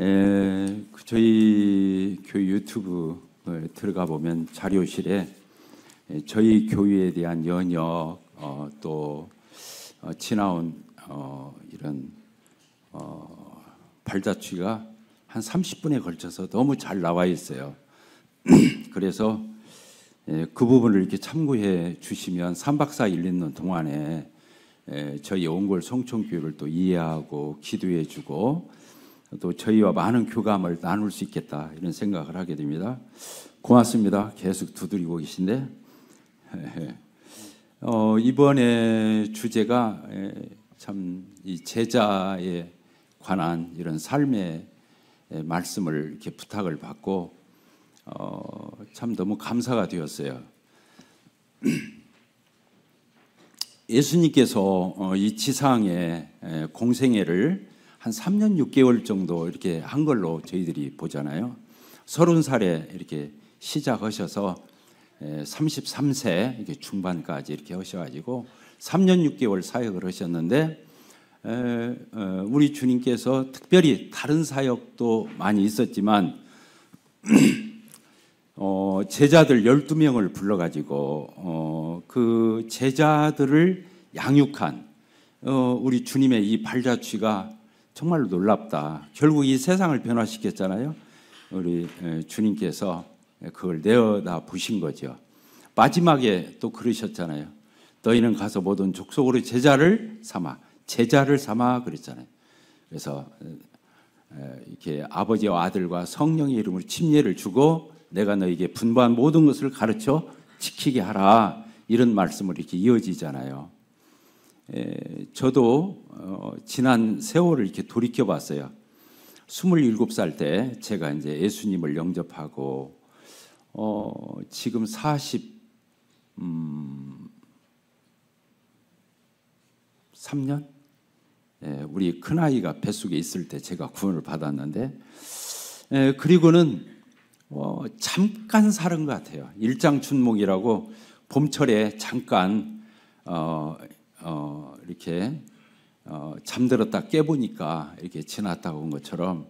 에, 예, 그 저희 교회 유튜브를 들어가 보면 자료실에 예, 저희 교회에 대한 연역 어, 또 어, 지나온 어, 이런 어, 발자취가 한 30분에 걸쳐서 너무 잘 나와 있어요. 그래서 에, 예, 그 부분을 이렇게 참고해 주시면 3박 4일 있는 동안에 에, 저희 온골 성촌교회를 또 이해하고 기도해 주고 또 저희와 많은 교감을 나눌 수 있겠다 이런 생각을 하게 됩니다. 고맙습니다. 계속 두드리고 계신데 어, 이번에 주제가 예, 참이 제자에 관한 이런 삶의 예, 말씀을 이렇게 부탁을 받고 어, 참 너무 감사가 되었어요. 예수님께서 어, 이 지상의 공생애를 한 3년 6개월 정도 이렇게 한 걸로 저희들이 보잖아요. 30살에 이렇게 시작하셔서 33세 예, 이렇게 중반까지 이렇게 하셔가지고 3년 6개월 사역을 하셨는데 어, 우리 주님께서 특별히 다른 사역도 많이 있었지만 어, 제자들 12명을 불러가지고 어, 그 제자들을 양육한 어, 우리 주님의 이 발자취가 정말로 놀랍다. 결국 이 세상을 변화시켰잖아요. 우리 주님께서 그걸 내어다 보신 거죠. 마지막에 또 그러셨잖아요. 너희는 가서 모든 족속으로 제자를 삼아 제자를 삼아 그랬잖아요. 그래서 이렇게 아버지와 아들과 성령의 이름으로 침례를 주고 내가 너에게 분부한 모든 것을 가르쳐 지키게 하라 이런 말씀을 이렇게 이어지잖아요. 저도 어, 지난 세월을 이렇게 돌이켜 봤어요. 27살 때 제가 이제 예수님을 영접하고 어, 지금 40 음, 3년 예, 우리 큰 아이가 뱃속에 있을 때 제가 구원을 받았는데 예, 그리고는 어, 잠깐 살은 것 같아요. 일장춘목이라고 봄철에 잠깐 어, 어, 이렇게 어, 잠들었다 깨보니까 이렇게 지났다고 한 것처럼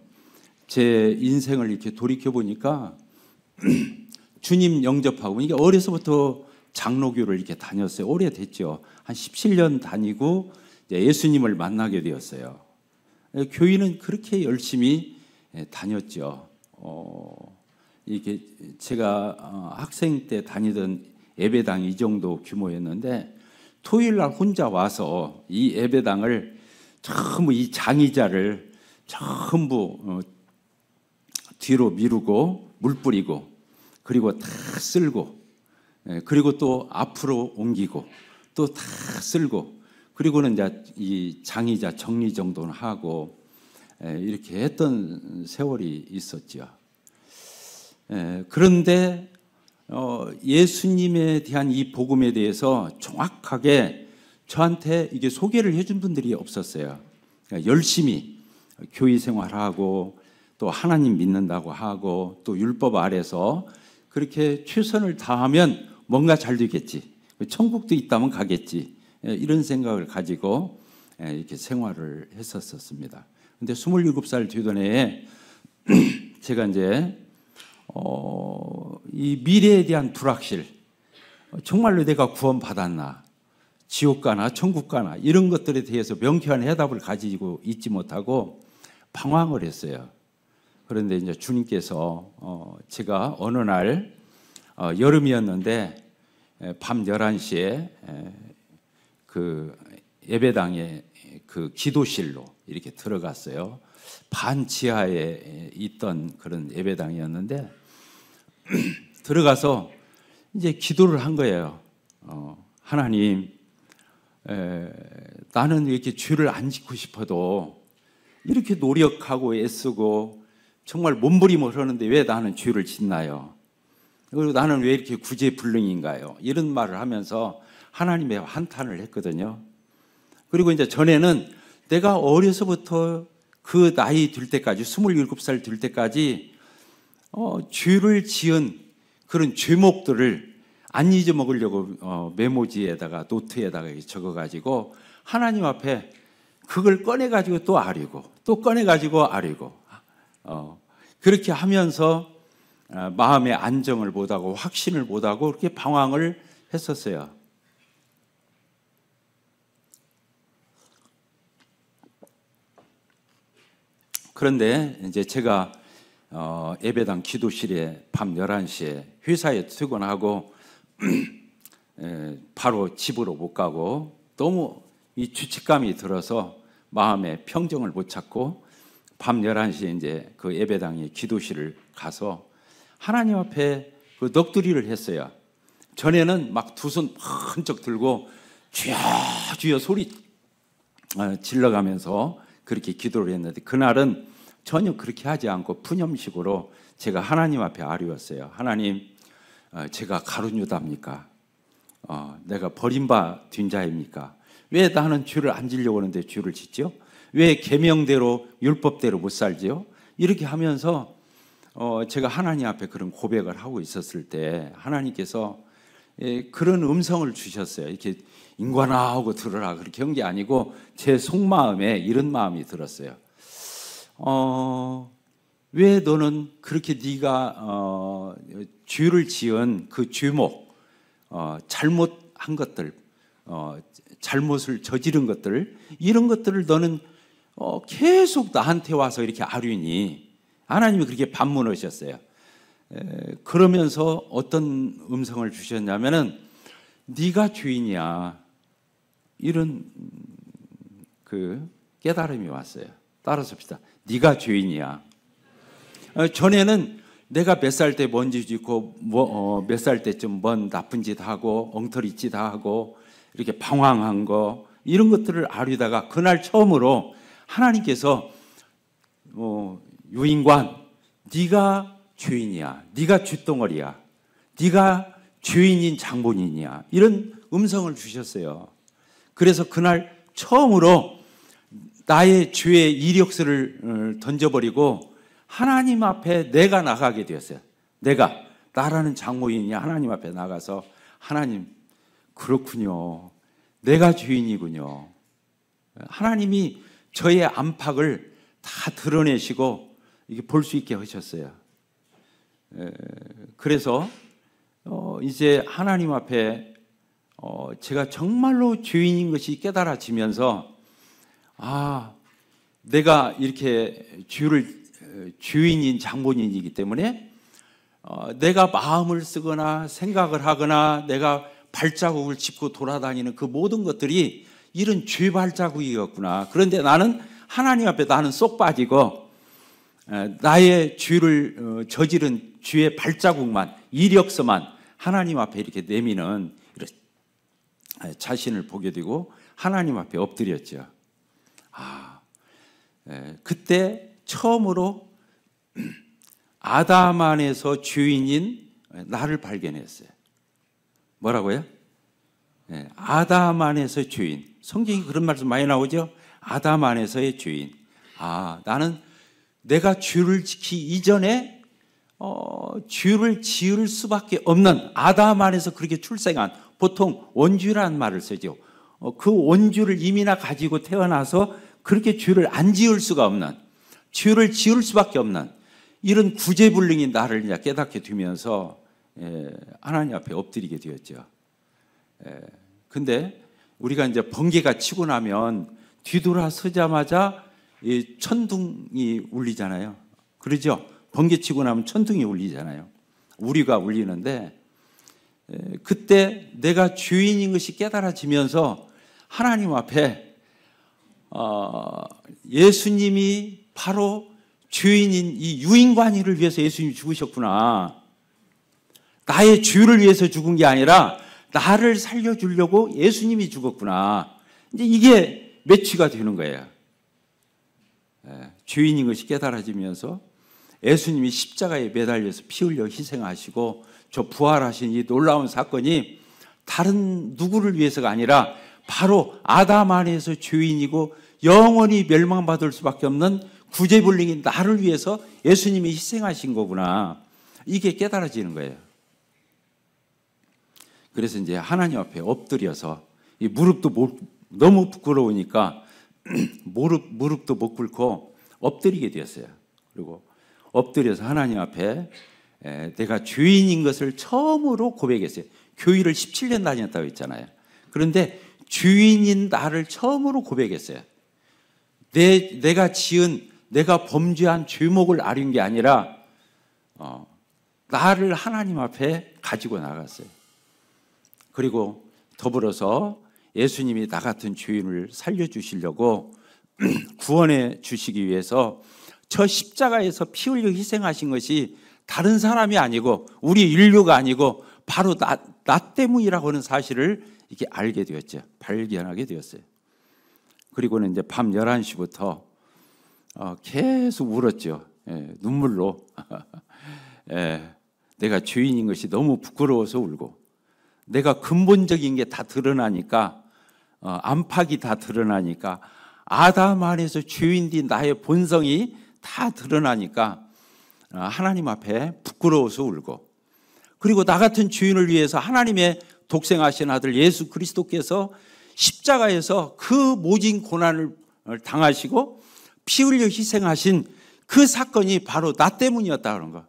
제 인생을 이렇게 돌이켜 보니까 주님 영접하고 이게 어려서부터 장로교를 이렇게 다녔어요. 오래됐죠. 한 17년 다니고 예수님을 만나게 되었어요. 예, 교인은 그렇게 열심히 예, 다녔죠. 어, 이게 제가 어, 학생 때 다니던 예배당 이 정도 규모였는데 토요일 날 혼자 와서 이 예배당을 전부 이 장의자를 전부 어, 뒤로 미루고 물 뿌리고 그리고 다 쓸고 예, 그리고 또 앞으로 옮기고 또 다 쓸고 그리고는 이제 이 장의자 정리 정돈 하고 예, 이렇게 했던 세월이 있었죠. 예, 그런데 어, 예수님에 대한 이 복음에 대해서 정확하게 저한테 이게 소개를 해준 분들이 없었어요. 그러니까 열심히 교회 생활하고 또 하나님 믿는다고 하고 또 율법 아래서 그렇게 최선을 다하면 뭔가 잘 되겠지. 천국도 있다면 가겠지. 예, 이런 생각을 가지고 예, 이렇게 생활을 했었었습니다. 근데 27살 되던 해에 제가 이제 어, 이 미래에 대한 불확실, 어, 정말로 내가 구원받았나, 지옥 가나, 천국 가나, 이런 것들에 대해서 명쾌한 해답을 가지고 있지 못하고 방황을 했어요. 그런데 이제 주님께서 어, 제가 어느 날 어, 여름이었는데 밤 11시에 그 예배당의 그 기도실로 이렇게 들어갔어요. 반 지하에 있던 그런 예배당이었는데 들어가서 이제 기도를 한 거예요. 어, 하나님, 에, 나는 이렇게 죄를 안 짓고 싶어도 이렇게 노력하고 애쓰고 정말 몸부림을 하는데 왜 나는 죄를 짓나요? 그리고 나는 왜 이렇게 구제불능인가요? 이런 말을 하면서 하나님의 한탄을 했거든요. 그리고 이제 전에는 내가 어려서부터 그 나이 들 때까지, 27살 될 때까지 어, 죄를 지은 그런 죄목들을 안 잊어먹으려고 어, 메모지에다가 노트에다가 적어가지고 하나님 앞에 그걸 꺼내가지고 또 아리고 또 꺼내가지고 아리고 어, 그렇게 하면서 어, 마음의 안정을 못하고 확신을 못하고 그렇게 방황을 했었어요. 그런데 이제 제가 어, 예배당 기도실에 밤 11시에 회사에 퇴근하고 바로 집으로 못 가고 너무 이 죄책감이 들어서 마음에 평정을 못 찾고 밤 11시에 이제 그 예배당의 기도실을 가서 하나님 앞에 그 넋두리를 했어요. 전에는 막 두손 번쩍 들고 주여 주여 소리 어, 질러가면서 그렇게 기도를 했는데 그날은 전혀 그렇게 하지 않고 푸념식으로 제가 하나님 앞에 아뢰었어요. 하나님, 어, 제가 가룟 유다입니까? 어, 내가 버림바 된 자입니까? 왜 나는 죄를 안 지려고 하는데 죄를 짓죠? 왜 계명대로 율법대로 못 살지요? 이렇게 하면서 어, 제가 하나님 앞에 그런 고백을 하고 있었을 때 하나님께서 예, 그런 음성을 주셨어요. 이렇게 인관아 하고 들으라 그렇게 한 게 아니고 제 속마음에 이런 마음이 들었어요. 어, 왜 너는 그렇게 네가 어, 죄를 지은 그 죄목, 어, 잘못한 것들, 어, 잘못을 저지른 것들 이런 것들을 너는 어, 계속 나한테 와서 이렇게 아뢰니 하나님이 그렇게 반문하셨어요. 에, 그러면서 어떤 음성을 주셨냐면은 네가 주인이야 이런 음, 그 깨달음이 왔어요. 따라서 합시다. 네가 죄인이야. 어, 전에는 내가 몇 살 때 먼지 짓고 뭐, 어, 몇살 때쯤 뭔 나쁜 짓 하고 엉터리 짓 하고 이렇게 방황한 거 이런 것들을 아뢰다가 그날 처음으로 하나님께서 어, 유인관 네가 죄인이야. 네가 쥐덩어리야. 네가 죄인인 장본인이야. 이런 음성을 주셨어요. 그래서 그날 처음으로 나의 죄의 이력서를 어, 던져버리고 하나님 앞에 내가 나가게 되었어요. 내가 나라는 장모인이 하나님 앞에 나가서 하나님 그렇군요. 내가 주인이군요. 하나님이 저의 안팎을 다 드러내시고 이게 볼 수 있게 하셨어요. 그래서 어, 이제 하나님 앞에 어, 제가 정말로 주인인 것이 깨달아지면서 아, 내가 이렇게 주를 주인인 장본인이기 때문에 어, 내가 마음을 쓰거나 생각을 하거나 내가 발자국을 짚고 돌아다니는 그 모든 것들이 이런 죄 발자국이었구나. 그런데 나는 하나님 앞에 나는 쏙 빠지고 나의 죄를 어, 저지른 죄의 발자국만 이력서만 하나님 앞에 이렇게 내미는 자신을 보게 되고 하나님 앞에 엎드렸죠. 예, 그때 처음으로 아담 안에서 주인인 나를 발견했어요. 뭐라고요? 예, 아담 안에서 주인. 성경이 그런 말씀 많이 나오죠? 아담 안에서의 주인. 아, 나는 내가 주를 지키 이전에 어, 주를 지을 수밖에 없는 아담 안에서 그렇게 출생한 보통 원주라는 말을 쓰죠. 어, 그 원주를 이미나 가지고 태어나서 그렇게 죄를 안 지을 수가 없는 죄를 지을 수밖에 없는 이런 구제불능이 나를 이제 깨닫게 되면서 예, 하나님 앞에 엎드리게 되었죠. 예, 근데 우리가 이제 번개가 치고 나면 뒤돌아서자마자 이 천둥이 울리잖아요. 그러죠? 번개 치고 나면 천둥이 울리잖아요. 우리가 울리는데 예, 그때 내가 죄인인 것이 깨달아지면서 하나님 앞에 어, 예수님이 바로 죄인인 이 유인관이를 위해서 예수님이 죽으셨구나. 나의 죄를 위해서 죽은 게 아니라 나를 살려주려고 예수님이 죽었구나. 이제 이게 매치가 되는 거예요. 예, 죄인인 것이 깨달아지면서 예수님이 십자가에 매달려서 피 흘려 희생하시고 저 부활하신 이 놀라운 사건이 다른 누구를 위해서가 아니라 바로 아담 안에서 죄인이고 영원히 멸망받을 수밖에 없는 구제불능인 나를 위해서 예수님이 희생하신 거구나. 이게 깨달아지는 거예요. 그래서 이제 하나님 앞에 엎드려서 이 무릎도 못, 너무 부끄러우니까 무릎 무릎도 못 꿇고 엎드리게 되었어요. 그리고 엎드려서 하나님 앞에 에, 내가 죄인인 것을 처음으로 고백했어요. 교회를 17년 다녔다고 했잖아요. 그런데 주인인 나를 처음으로 고백했어요. 내, 내가 지은, 내가 범죄한 죄목을 아린 게 아니라, 어, 나를 하나님 앞에 가지고 나갔어요. 그리고 더불어서 예수님이 나 같은 주인을 살려주시려고 구원해 주시기 위해서 저 십자가에서 피 흘려 희생하신 것이 다른 사람이 아니고 우리 인류가 아니고 바로 나, 나 때문이라고 하는 사실을 이게 알게 되었죠. 발견하게 되었어요. 그리고는 이제 밤 11시부터 어, 계속 울었죠. 예, 눈물로. 예, 내가 죄인인 것이 너무 부끄러워서 울고 내가 근본적인 게 다 드러나니까 어, 안팎이 다 드러나니까 아담 안에서 죄인뒤 나의 본성이 다 드러나니까 어, 하나님 앞에 부끄러워서 울고 그리고 나 같은 주인을 위해서 하나님의 독생하신 아들 예수 그리스도께서 십자가에서 그 모진 고난을 당하시고 피 흘려 희생하신 그 사건이 바로 나 때문이었다 그 거.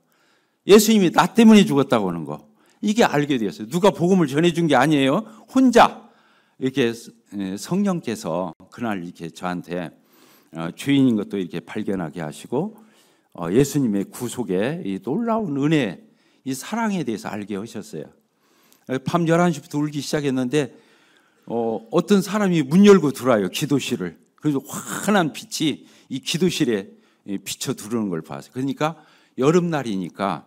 예수님이 나 때문에 죽었다고 하는 거. 이게 알게 되었어요. 누가 복음을 전해준 게 아니에요. 혼자 이렇게 예, 성령께서 그날 이렇게 저한테 주인인 어, 것도 이렇게 발견하게 하시고 어, 예수님의 구속의 놀라운 은혜, 이 사랑에 대해서 알게 하셨어요. 밤 11시부터 울기 시작했는데 어, 어떤 사람이 문 열고 들어와요. 기도실을. 그래서 환한 빛이 이 기도실에 예, 비쳐 들어오는 걸 봤어요. 그러니까 여름날이니까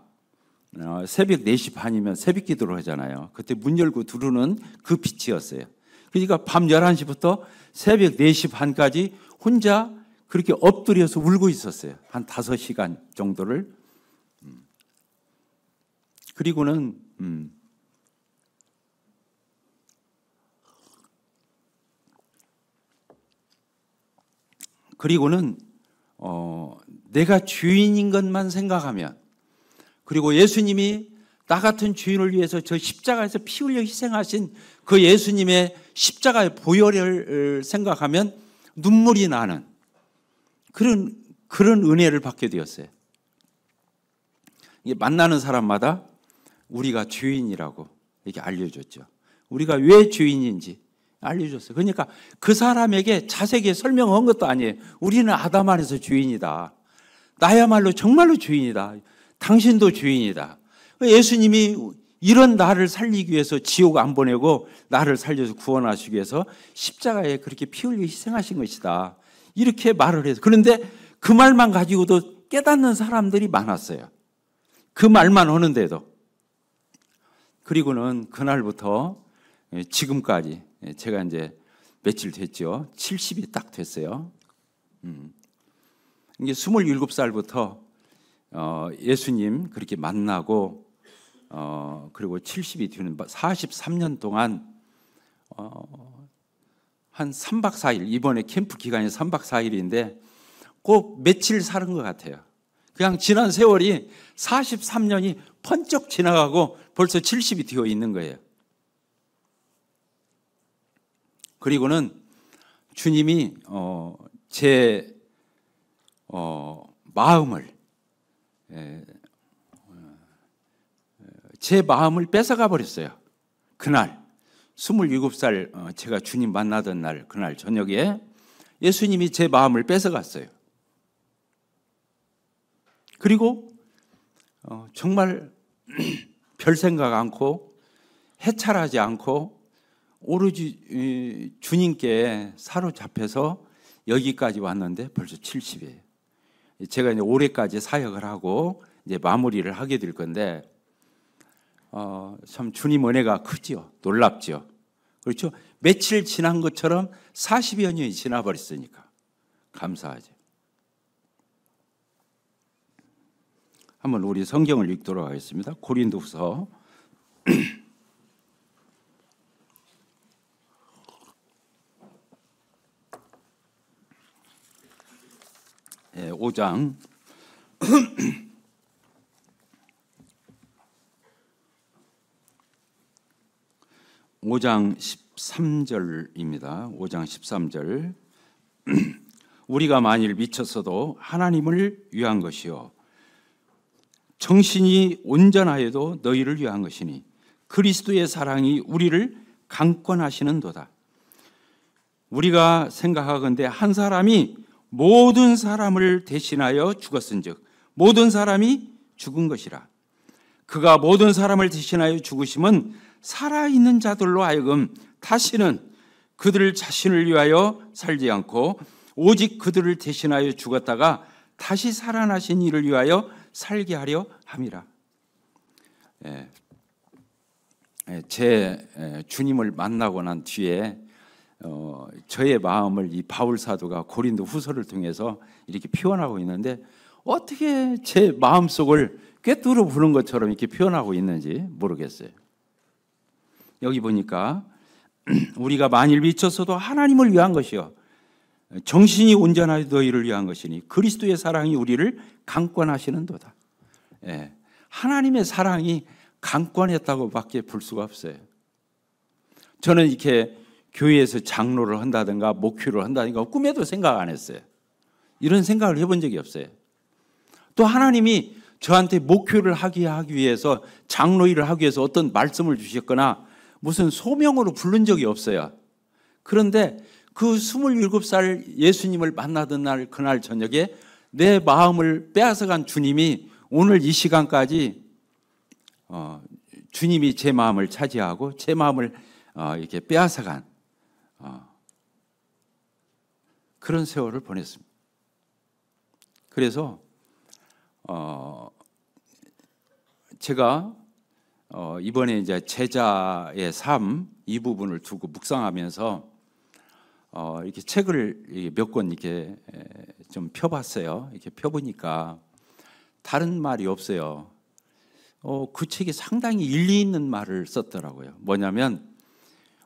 어, 새벽 4시 반이면 새벽 기도를 하잖아요. 그때 문 열고 들어오는 그 빛이었어요. 그러니까 밤 11시부터 새벽 4시 반까지 혼자 그렇게 엎드려서 울고 있었어요. 한 5시간 정도를. 음. 그리고는 음, 그리고는 어, 내가 주인인 것만 생각하면 그리고 예수님이 나 같은 주인을 위해서 저 십자가에서 피 흘려 희생하신 그 예수님의 십자가의 보혈을 생각하면 눈물이 나는 그런 그런 은혜를 받게 되었어요. 만나는 사람마다 우리가 주인이라고 이게 알려줬죠. 우리가 왜 주인인지 알려줬어요. 그러니까 그 사람에게 자세하게 설명한 것도 아니에요. 우리는 아담 안에서 주인이다. 나야말로 정말로 주인이다. 당신도 주인이다. 예수님이 이런 나를 살리기 위해서 지옥 안 보내고 나를 살려서 구원하시기 위해서 십자가에 그렇게 피 흘리고 희생하신 것이다. 이렇게 말을 해서 그런데 그 말만 가지고도 깨닫는 사람들이 많았어요. 그 말만 하는데도 그리고는 그날부터 지금까지 예, 제가 이제 며칠 됐죠. 70이 딱 됐어요. 음. 이게 27살부터 어, 예수님 그렇게 만나고 어, 그리고 70이 되는 43년 동안 어, 한 3박 4일 이번에 캠프 기간이 3박 4일인데 꼭 며칠 사는 것 같아요. 그냥 지난 세월이 43년이 번쩍 지나가고 벌써 70이 되어 있는 거예요. 그리고는 주님이 어, 제 어, 마음을 에, 예, 어, 제 마음을 뺏어가 버렸어요. 그날 27살 어, 제가 주님 만나던 날 그날 저녁에 예수님이 제 마음을 뺏어갔어요. 그리고 어, 정말 별 생각 않고 해찰하지 않고 오로지 주님께 사로잡혀서 여기까지 왔는데 벌써 70이에요. 제가 이제 올해까지 사역을 하고 이제 마무리를 하게 될 건데 어, 참 주님 은혜가 크지놀랍지 그렇죠? 며칠 지난 것처럼 40여 년이 지나버렸으니까 감사하죠. 한번 우리 성경을 읽도록 하겠습니다. 고린도후서 5장 5장 13절입니다. 5장 13절. 우리가 만일 미쳤어도 하나님을 위한 것이요 정신이 온전하여도 너희를 위한 것이니 그리스도의 사랑이 우리를 강권하시는도다. 우리가 생각하건대 한 사람이 모든 사람을 대신하여 죽었은즉 모든 사람이 죽은 것이라 그가 모든 사람을 대신하여 죽으심은 살아 있는 자들로 하여금 다시는 그들 자신을 위하여 살지 않고 오직 그들을 대신하여 죽었다가 다시 살아나신 이를 위하여 살게 하려 함이라. 예. 예, 제 예, 주님을 만나고 난 뒤에 어, 저의 마음을 이 바울 사도가 고린도 후서를 통해서 이렇게 표현하고 있는데 어떻게 제 마음 속을 꿰뚫어 부는 것처럼 이렇게 표현하고 있는지 모르겠어요. 여기 보니까 우리가 만일 미쳤어도 하나님을 위한 것이요 정신이 온전하여 너희를 위한 것이니 그리스도의 사랑이 우리를 강권하시는도다. 예. 하나님의 사랑이 강권했다고밖에 볼 수가 없어요. 저는 이렇게 교회에서 장로를 한다든가 목회를 한다든가 꿈에도 생각 안 했어요. 이런 생각을 해본 적이 없어요. 또 하나님이 저한테 목표를 하기 위해서 장로 일을 하기 위해서 어떤 말씀을 주셨거나 무슨 소명으로 부른 적이 없어요. 그런데 그 27살 예수님을 만나던 날 그날 저녁에 내 마음을 빼앗아 간 주님이 오늘 이 시간까지 어, 주님이 제 마음을 차지하고 제 마음을 어, 이렇게 빼앗아 간 그런 세월을 보냈습니다. 그래서 어 제가 어 이번에 이제 제자의 삶 이 부분을 두고 묵상하면서 어 이렇게 책을 몇권 이렇게 좀 펴봤어요. 이렇게 펴보니까 다른 말이 없어요. 어, 그 책이 상당히 일리 있는 말을 썼더라고요. 뭐냐면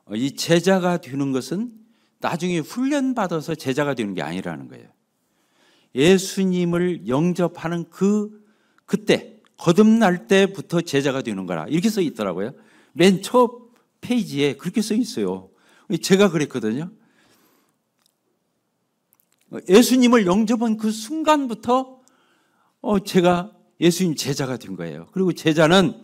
어, 이 제자가 되는 것은 나중에 훈련받아서 제자가 되는 게 아니라는 거예요. 예수님을 영접하는 그 그때 거듭날 때부터 제자가 되는 거라 이렇게 써 있더라고요. 맨 첫 페이지에 그렇게 써 있어요. 제가 그랬거든요. 예수님을 영접한 그 순간부터 어, 제가 예수님 제자가 된 거예요. 그리고 제자는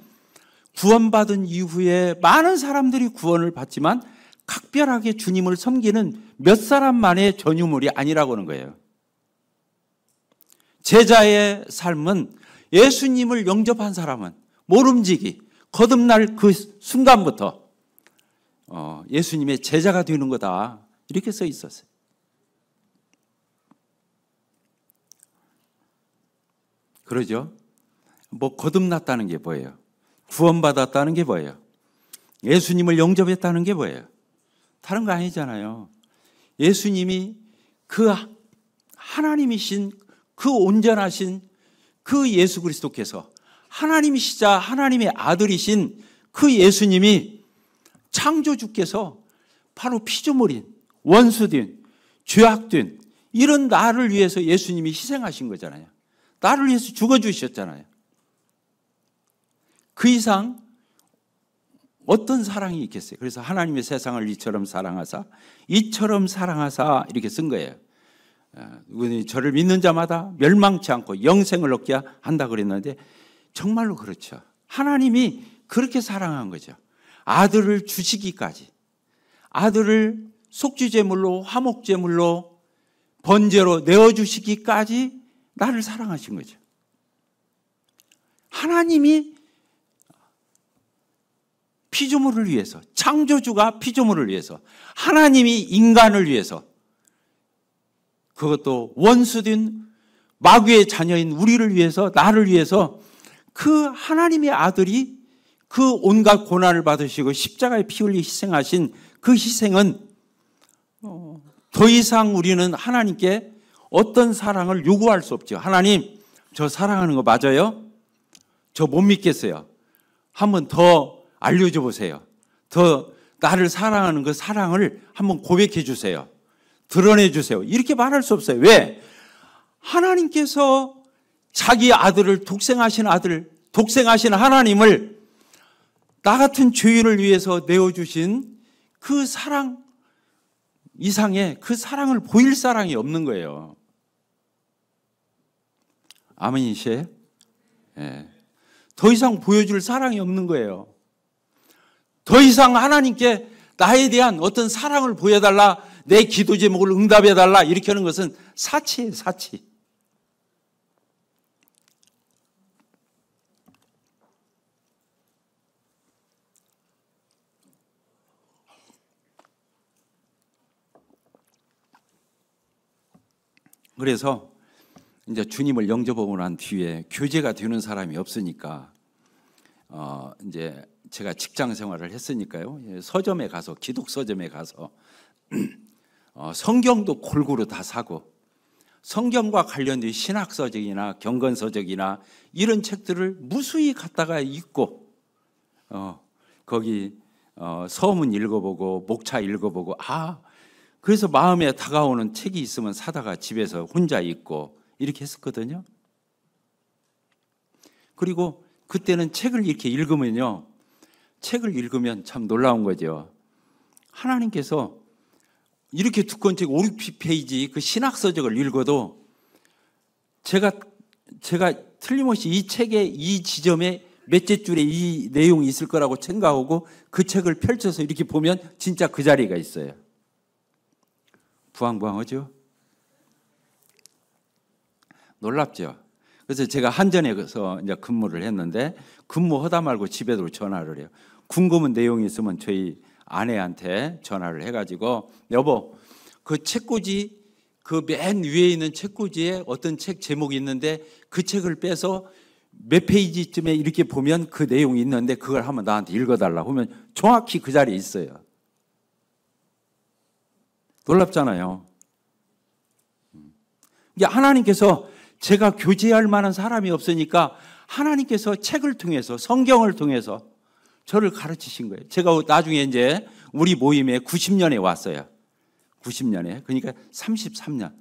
구원받은 이후에 많은 사람들이 구원을 받지만 각별하게 주님을 섬기는 몇 사람만의 전유물이 아니라고 하는 거예요. 제자의 삶은 예수님을 영접한 사람은 모름지기 거듭날 그 순간부터 어, 예수님의 제자가 되는 거다 이렇게 써 있었어요. 그러죠? 뭐 거듭났다는 게 뭐예요? 구원받았다는 게 뭐예요? 예수님을 영접했다는 게 뭐예요? 다른 거 아니잖아요. 예수님이 그 하나님이신 그 온전하신 그 예수 그리스도께서 하나님이시자 하나님의 아들이신 그 예수님이 창조주께서 바로 피조물인 원수된 죄악된 이런 나를 위해서 예수님이 희생하신 거잖아요. 나를 위해서 죽어 주셨잖아요. 그 이상 어떤 사랑이 있겠어요? 그래서 하나님의 세상을 이처럼 사랑하사, 이처럼 사랑하사 이렇게 쓴 거예요. 어, 저를 믿는 자마다 멸망치 않고 영생을 얻게 한다 그랬는데 정말로 그렇죠. 하나님이 그렇게 사랑한 거죠. 아들을 주시기까지 아들을 속죄제물로 화목제물로 번제로 내어 주시기까지 나를 사랑하신 거죠. 하나님이 피조물을 위해서, 창조주가 피조물을 위해서, 하나님이 인간을 위해서, 그것도 원수된 마귀의 자녀인 우리를 위해서, 나를 위해서 그 하나님의 아들이 그 온갖 고난을 받으시고 십자가에 피 흘리 희생하신 그 희생은 더 이상 우리는 하나님께 어떤 사랑을 요구할 수 없죠. 하나님, 저 사랑하는 거 맞아요? 저 못 믿겠어요. 한번 더 알려줘 보세요. 더 나를 사랑하는 그 사랑을 한번 고백해 주세요. 드러내 주세요. 이렇게 말할 수 없어요. 왜? 하나님께서 자기 아들을 독생하신 아들, 독생하신 하나님을 나 같은 죄인을 위해서 내어 주신 그 사랑 이상의 그 사랑을 보일 사랑이 없는 거예요. 아멘이시에요? 네. 더 이상 보여줄 사랑이 없는 거예요. 더 이상 하나님께 나에 대한 어떤 사랑을 보여달라, 내 기도 제목을 응답해달라, 이렇게 하는 것은 사치예요, 사치. 그래서 이제 주님을 영접하고 난 뒤에 교제가 되는 사람이 없으니까 어 이제 제가 직장 생활을 했으니까요. 예, 서점에 가서 기독 서점에 가서 어, 성경도 골고루 다 사고 성경과 관련된 신학 서적이나 경건 서적이나 이런 책들을 무수히 갖다가 읽고 어, 거기 어, 서문 읽어보고 목차 읽어보고 아 그래서 마음에 다가오는 책이 있으면 사다가 집에서 혼자 읽고 이렇게 했었거든요. 그리고 그때는 책을 이렇게 읽으면요. 책을 읽으면 참 놀라운 거죠. 하나님께서 이렇게 두꺼운 책 5, 60페이지 그 신학서적을 읽어도 제가, 제가 틀림없이 이 책의 이 지점에 몇째 줄에 이 내용이 있을 거라고 생각하고 그 책을 펼쳐서 이렇게 보면 진짜 그 자리가 있어요. 부황부황하죠? 놀랍죠? 그래서 제가 한전에 가서 이제 근무를 했는데 근무하다 말고 집에도 전화를 해요. 궁금한 내용이 있으면 저희 아내한테 전화를 해가지고 여보 그 책꽂이 그 맨 위에 있는 책꽂이에 어떤 책 제목이 있는데 그 책을 빼서 몇 페이지쯤에 이렇게 보면 그 내용이 있는데 그걸 한번 나한테 읽어달라고 하면 정확히 그 자리에 있어요. 놀랍잖아요. 이게 하나님께서 제가 교제할 만한 사람이 없으니까 하나님께서 책을 통해서 성경을 통해서 저를 가르치신 거예요. 제가 나중에 이제 우리 모임에 90년에 왔어요. 90년에. 그러니까 33년.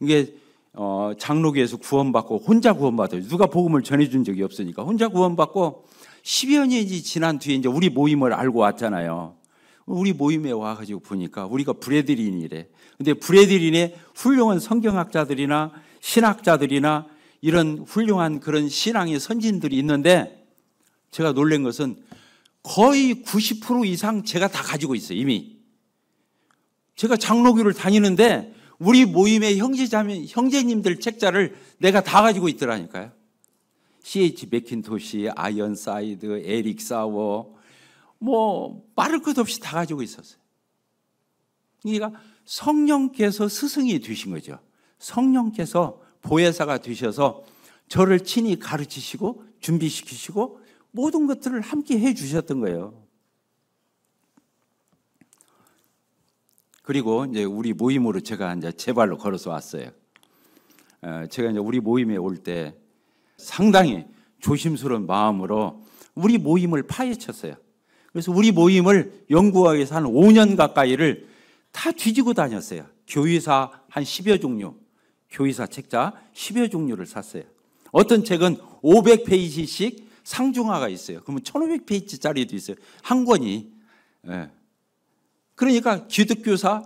이게 어, 장로교에서 구원받고 혼자 구원받아요. 누가 복음을 전해준 적이 없으니까 혼자 구원받고 10여 년이 지난 뒤에 이제 우리 모임을 알고 왔잖아요. 우리 모임에 와가지고 보니까 우리가 브레드린이래. 근데 브레드린의 훌륭한 성경학자들이나 신학자들이나 이런 훌륭한 그런 신앙의 선진들이 있는데 제가 놀란 것은 거의 90% 이상 제가 다 가지고 있어요, 이미. 제가 장로교를 다니는데 우리 모임의 형제자매, 형제님들 책자를 내가 다 가지고 있더라니까요. CH 맥킨토시, 아이언사이드, 에릭 사워, 뭐, 빠를 것 없이 다 가지고 있었어요. 그러니까 성령께서 스승이 되신 거죠. 성령께서 보혜사가 되셔서 저를 친히 가르치시고 준비시키시고 모든 것들을 함께 해 주셨던 거예요. 그리고 이제 우리 모임으로 제가 이제 제 발로 걸어서 왔어요. 어, 제가 이제 우리 모임에 올 때 상당히 조심스러운 마음으로 우리 모임을 파헤쳤어요. 그래서 우리 모임을 연구하기 위서한 5년 가까이를 다 뒤지고 다녔어요. 교의사 한 10여 종류, 교의사 책자 10여 종류를 샀어요. 어떤 책은 500페이지씩 상중하가 있어요. 그러면 1500페이지짜리도 있어요. 한 권이. 예. 그러니까 기독교사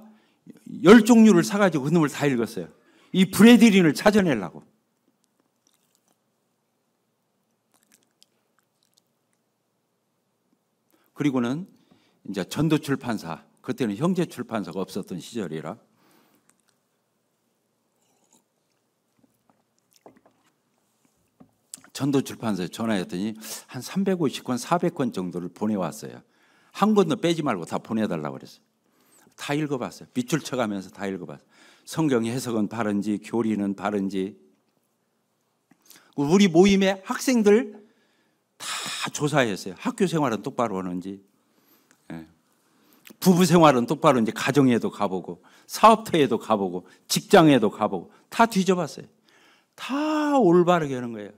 열 종류를 사가지고 그 놈을 다 읽었어요. 이 브레드린을 찾아내려고. 그리고는 이제 전도 출판사, 그때는 형제 출판사가 없었던 시절이라 전도 출판사에 전화했더니 한 350권, 400권 정도를 보내왔어요. 한 권도 빼지 말고 다 보내달라고 그랬어요. 다 읽어봤어요. 밑줄 쳐가면서 다 읽어봤어요. 성경 의 해석은 바른지, 교리는 바른지. 우리 모임의 학생들 다 조사했어요. 학교 생활은 똑바로 하는지, 예. 부부 생활은 똑바로 하는지, 가정에도 가보고, 사업터에도 가보고, 직장에도 가보고, 다 뒤져봤어요. 다 올바르게 하는 거예요.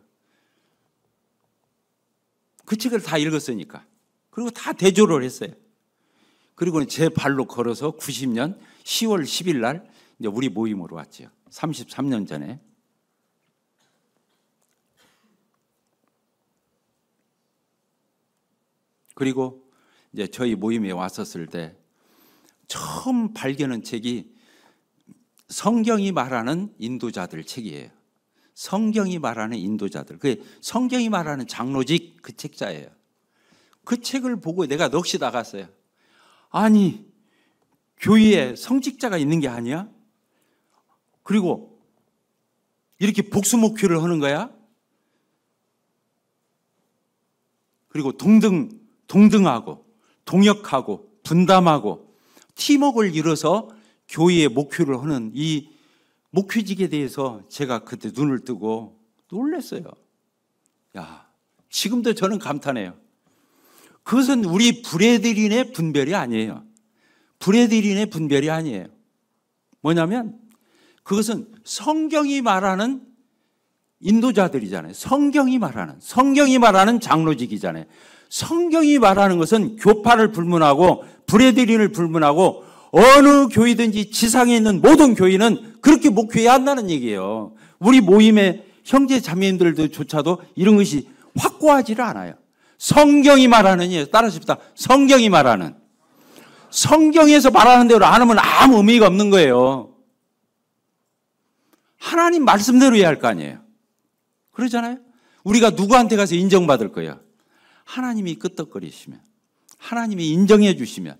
그 책을 다 읽었으니까. 그리고 다 대조를 했어요. 그리고 제 발로 걸어서 90년 10월 10일 날 이제 우리 모임으로 왔지요. 33년 전에. 그리고 이제 저희 모임에 왔었을 때 처음 발견한 책이 성경이 말하는 인도자들 책이에요. 성경이 말하는 인도자들, 그 성경이 말하는 장로직 그 책자예요. 그 책을 보고 내가 넋이 나갔어요. 아니, 교회에 성직자가 있는 게 아니야? 그리고 이렇게 복수목표를 하는 거야? 그리고 동등, 동등하고, 동역하고, 분담하고, 팀웍을 이뤄서 교회의 목표를 하는 이 목회직에 대해서 제가 그때 눈을 뜨고 놀랐어요. 야, 지금도 저는 감탄해요. 그것은 우리 브레드린의 분별이 아니에요. 브레드린의 분별이 아니에요. 뭐냐면 그것은 성경이 말하는 인도자들이잖아요. 성경이 말하는 성경이 말하는 장로직이잖아요. 성경이 말하는 것은 교파를 불문하고 브레드린을 불문하고 어느 교회든지 지상에 있는 모든 교회는 그렇게 목회해야 한다는 얘기예요. 우리 모임의 형제 자매님들조차도 이런 것이 확고하지를 않아요. 성경이 말하는 예, 따라하십시다. 성경이 말하는. 성경에서 말하는 대로 안 하면 아무 의미가 없는 거예요. 하나님 말씀대로 해야 할 거 아니에요. 그러잖아요? 우리가 누구한테 가서 인정받을 거야? 하나님이 끄떡거리시면, 하나님이 인정해 주시면,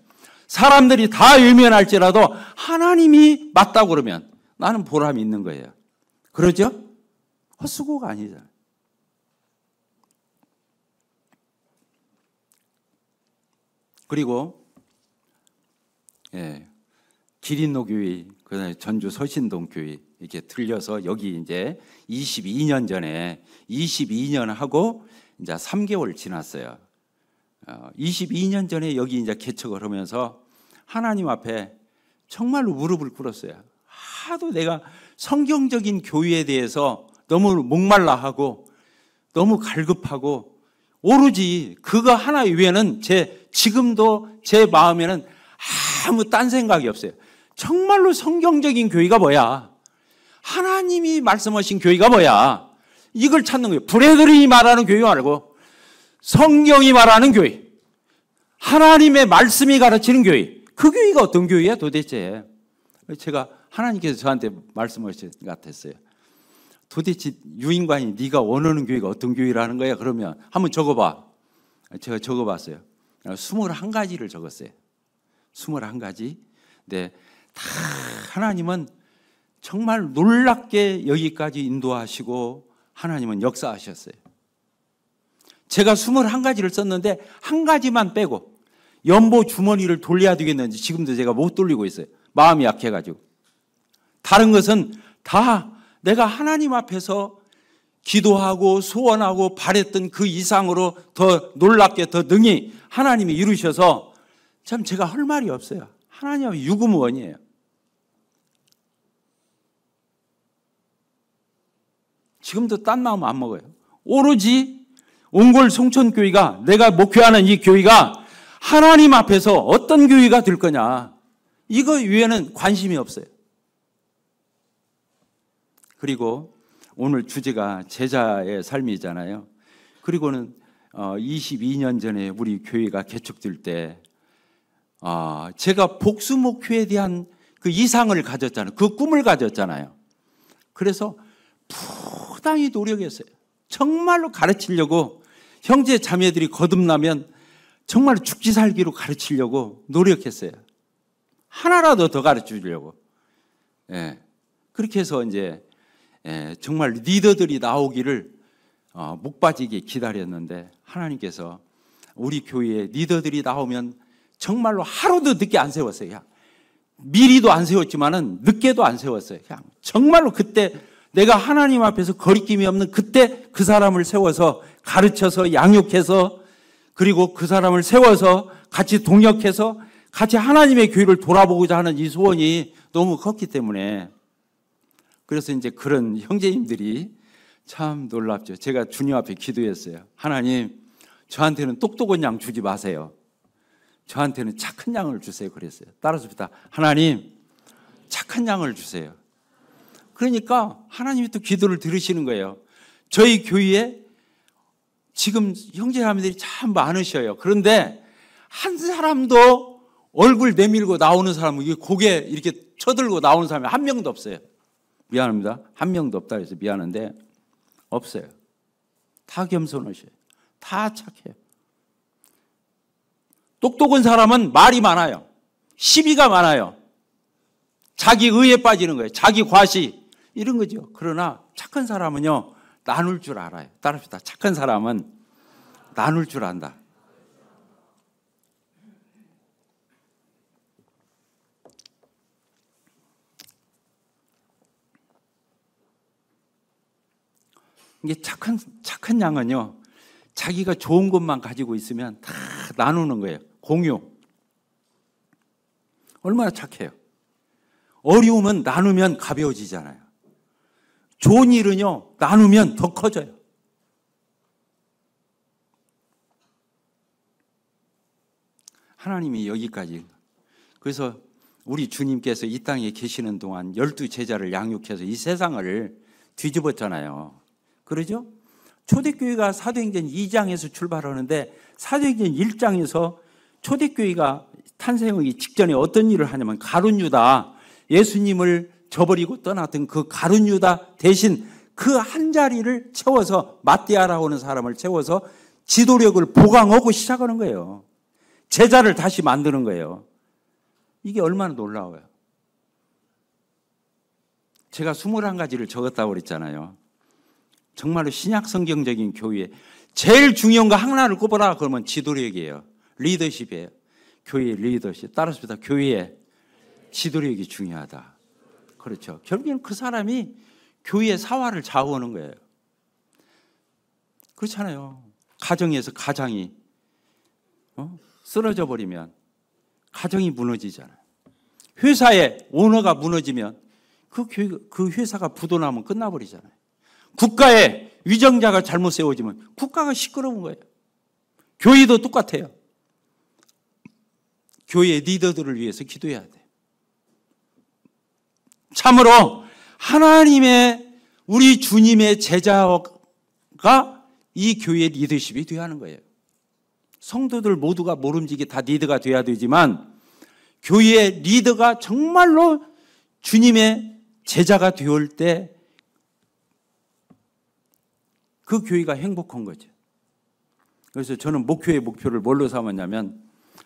사람들이 다 외면할지라도 하나님이 맞다고 그러면 나는 보람이 있는 거예요. 그러죠? 헛수고가 아니잖아요. 그리고 예, 기린노 교회, 그다음에 전주 서신동 교회 이렇게 틀려서 여기 이제 22년 전에 22년 하고 이제 3개월 지났어요. 22년 어, 전에 여기 이제 개척을 하면서 하나님 앞에 정말로 무릎을 꿇었어요. 하도 내가 성경적인 교회에 대해서 너무 목말라 하고 너무 갈급하고 오로지 그거 하나 외에는 제 지금도 제 마음에는 아무 딴 생각이 없어요. 정말로 성경적인 교회가 뭐야? 하나님이 말씀하신 교회가 뭐야? 이걸 찾는 거예요. 브레들리 말하는 교회 말고 성경이 말하는 교회. 하나님의 말씀이 가르치는 교회. 그 교회가 어떤 교회야 도대체? 제가 하나님께서 저한테 말씀하신 것 같았어요. 도대체 유인관이 네가 원하는 교회가 어떤 교회라는 거야? 그러면 한번 적어봐. 제가 적어봤어요. 21가지를 적었어요. 21가지. 네. 다 하나님은 정말 놀랍게 여기까지 인도하시고 하나님은 역사하셨어요. 제가 21가지를 썼는데 한 가지만 빼고 연보 주머니를 돌려야 되겠는지 지금도 제가 못 돌리고 있어요. 마음이 약해가지고. 다른 것은 다 내가 하나님 앞에서 기도하고 소원하고 바랬던 그 이상으로 더 놀랍게 더 능히 하나님이 이루셔서 참 제가 할 말이 없어요. 하나님 은 유구무원이에요. 지금도 딴 마음 안 먹어요. 오로지 온골 송천교회가 내가 목회하는 이 교회가 하나님 앞에서 어떤 교회가 될 거냐. 이거 외에는 관심이 없어요. 그리고 오늘 주제가 제자의 삶이잖아요. 그리고는 22년 어, 전에 우리 교회가 개척될 때 아, 제가 복수목회에 대한 그 이상을 가졌잖아요. 그 꿈을 가졌잖아요. 그래서 부당히 노력했어요. 정말로 가르치려고 형제 자매들이 거듭나면 정말 죽지 살기로 가르치려고 노력했어요. 하나라도 더 가르치려고. 예. 그렇게 해서 이제 예, 정말 리더들이 나오기를 어, 목 빠지게 기다렸는데 하나님께서 우리 교회에 리더들이 나오면 정말로 하루도 늦게 안 세웠어요. 그냥. 미리도 안 세웠지만은 늦게도 안 세웠어요. 그냥 정말로 그때 내가 하나님 앞에서 거리낌이 없는 그때 그 사람을 세워서 가르쳐서 양육해서 그리고 그 사람을 세워서 같이 동역해서 같이 하나님의 교회를 돌아보고자 하는 이 소원이 너무 컸기 때문에 그래서 이제 그런 형제님들이 참 놀랍죠. 제가 주님 앞에 기도했어요. 하나님, 저한테는 똑똑한 양 주지 마세요. 저한테는 착한 양을 주세요. 그랬어요. 따라서부터 하나님, 착한 양을 주세요. 그러니까 하나님이 또 기도를 들으시는 거예요. 저희 교회에 지금 형제 자매들이 참 많으셔요. 그런데 한 사람도 얼굴 내밀고 나오는 사람은 고개 이렇게 쳐들고 나오는 사람이 한 명도 없어요. 미안합니다. 한 명도 없다 그서 미안한데 없어요. 다 겸손하셔요. 다 착해요. 똑똑한 사람은 말이 많아요. 시비가 많아요. 자기 의에 빠지는 거예요. 자기 과시. 이런 거죠. 그러나 착한 사람은요, 나눌 줄 알아요. 따릅시다. 착한 사람은 나눌 줄 안다. 이게 착한 착한 양은요. 자기가 좋은 것만 가지고 있으면 다 나누는 거예요. 공유. 얼마나 착해요. 어려움은 나누면 가벼워지잖아요. 좋은 일은요, 나누면 더 커져요. 하나님이 여기까지. 그래서 우리 주님께서 이 땅에 계시는 동안 열두 제자를 양육해서 이 세상을 뒤집었잖아요. 그러죠? 초대교회가 사도행전 2장에서 출발하는데 사도행전 1장에서 초대교회가 탄생하기 직전에 어떤 일을 하냐면 가룟유다 예수님을 저버리고 떠났던 그 가룟유다 대신 그 한 자리를 채워서 마띠아라고 하는 사람을 채워서 지도력을 보강하고 시작하는 거예요. 제자를 다시 만드는 거예요. 이게 얼마나 놀라워요. 제가 21가지를 적었다고 그랬잖아요. 정말로 신약 성경적인 교회 제일 중요한 거 하나를 꼽아라 그러면 지도력이에요. 리더십이에요. 교회 의 리더십. 따라서 교회의 지도력이 중요하다. 그렇죠. 결국에는 그 사람이 교회의 사활을 좌우하는 거예요. 그렇잖아요. 가정에서 가장이 어? 쓰러져 버리면 가정이 무너지잖아요. 회사의 오너가 무너지면 그, 그 회사가 부도나면 끝나버리잖아요. 국가에 위정자가 잘못 세워지면 국가가 시끄러운 거예요. 교회도 똑같아요. 교회 리더들을 위해서 기도해야 돼. 참으로 하나님의 우리 주님의 제자가 이교회 리더십이 되어야 하는 거예요. 성도들 모두가 모름지기 다 리더가 되어야 되지만 교회의 리더가 정말로 주님의 제자가 되올 때그 교회가 행복한 거죠. 그래서 저는 목표의 목표를 뭘로 삼았냐면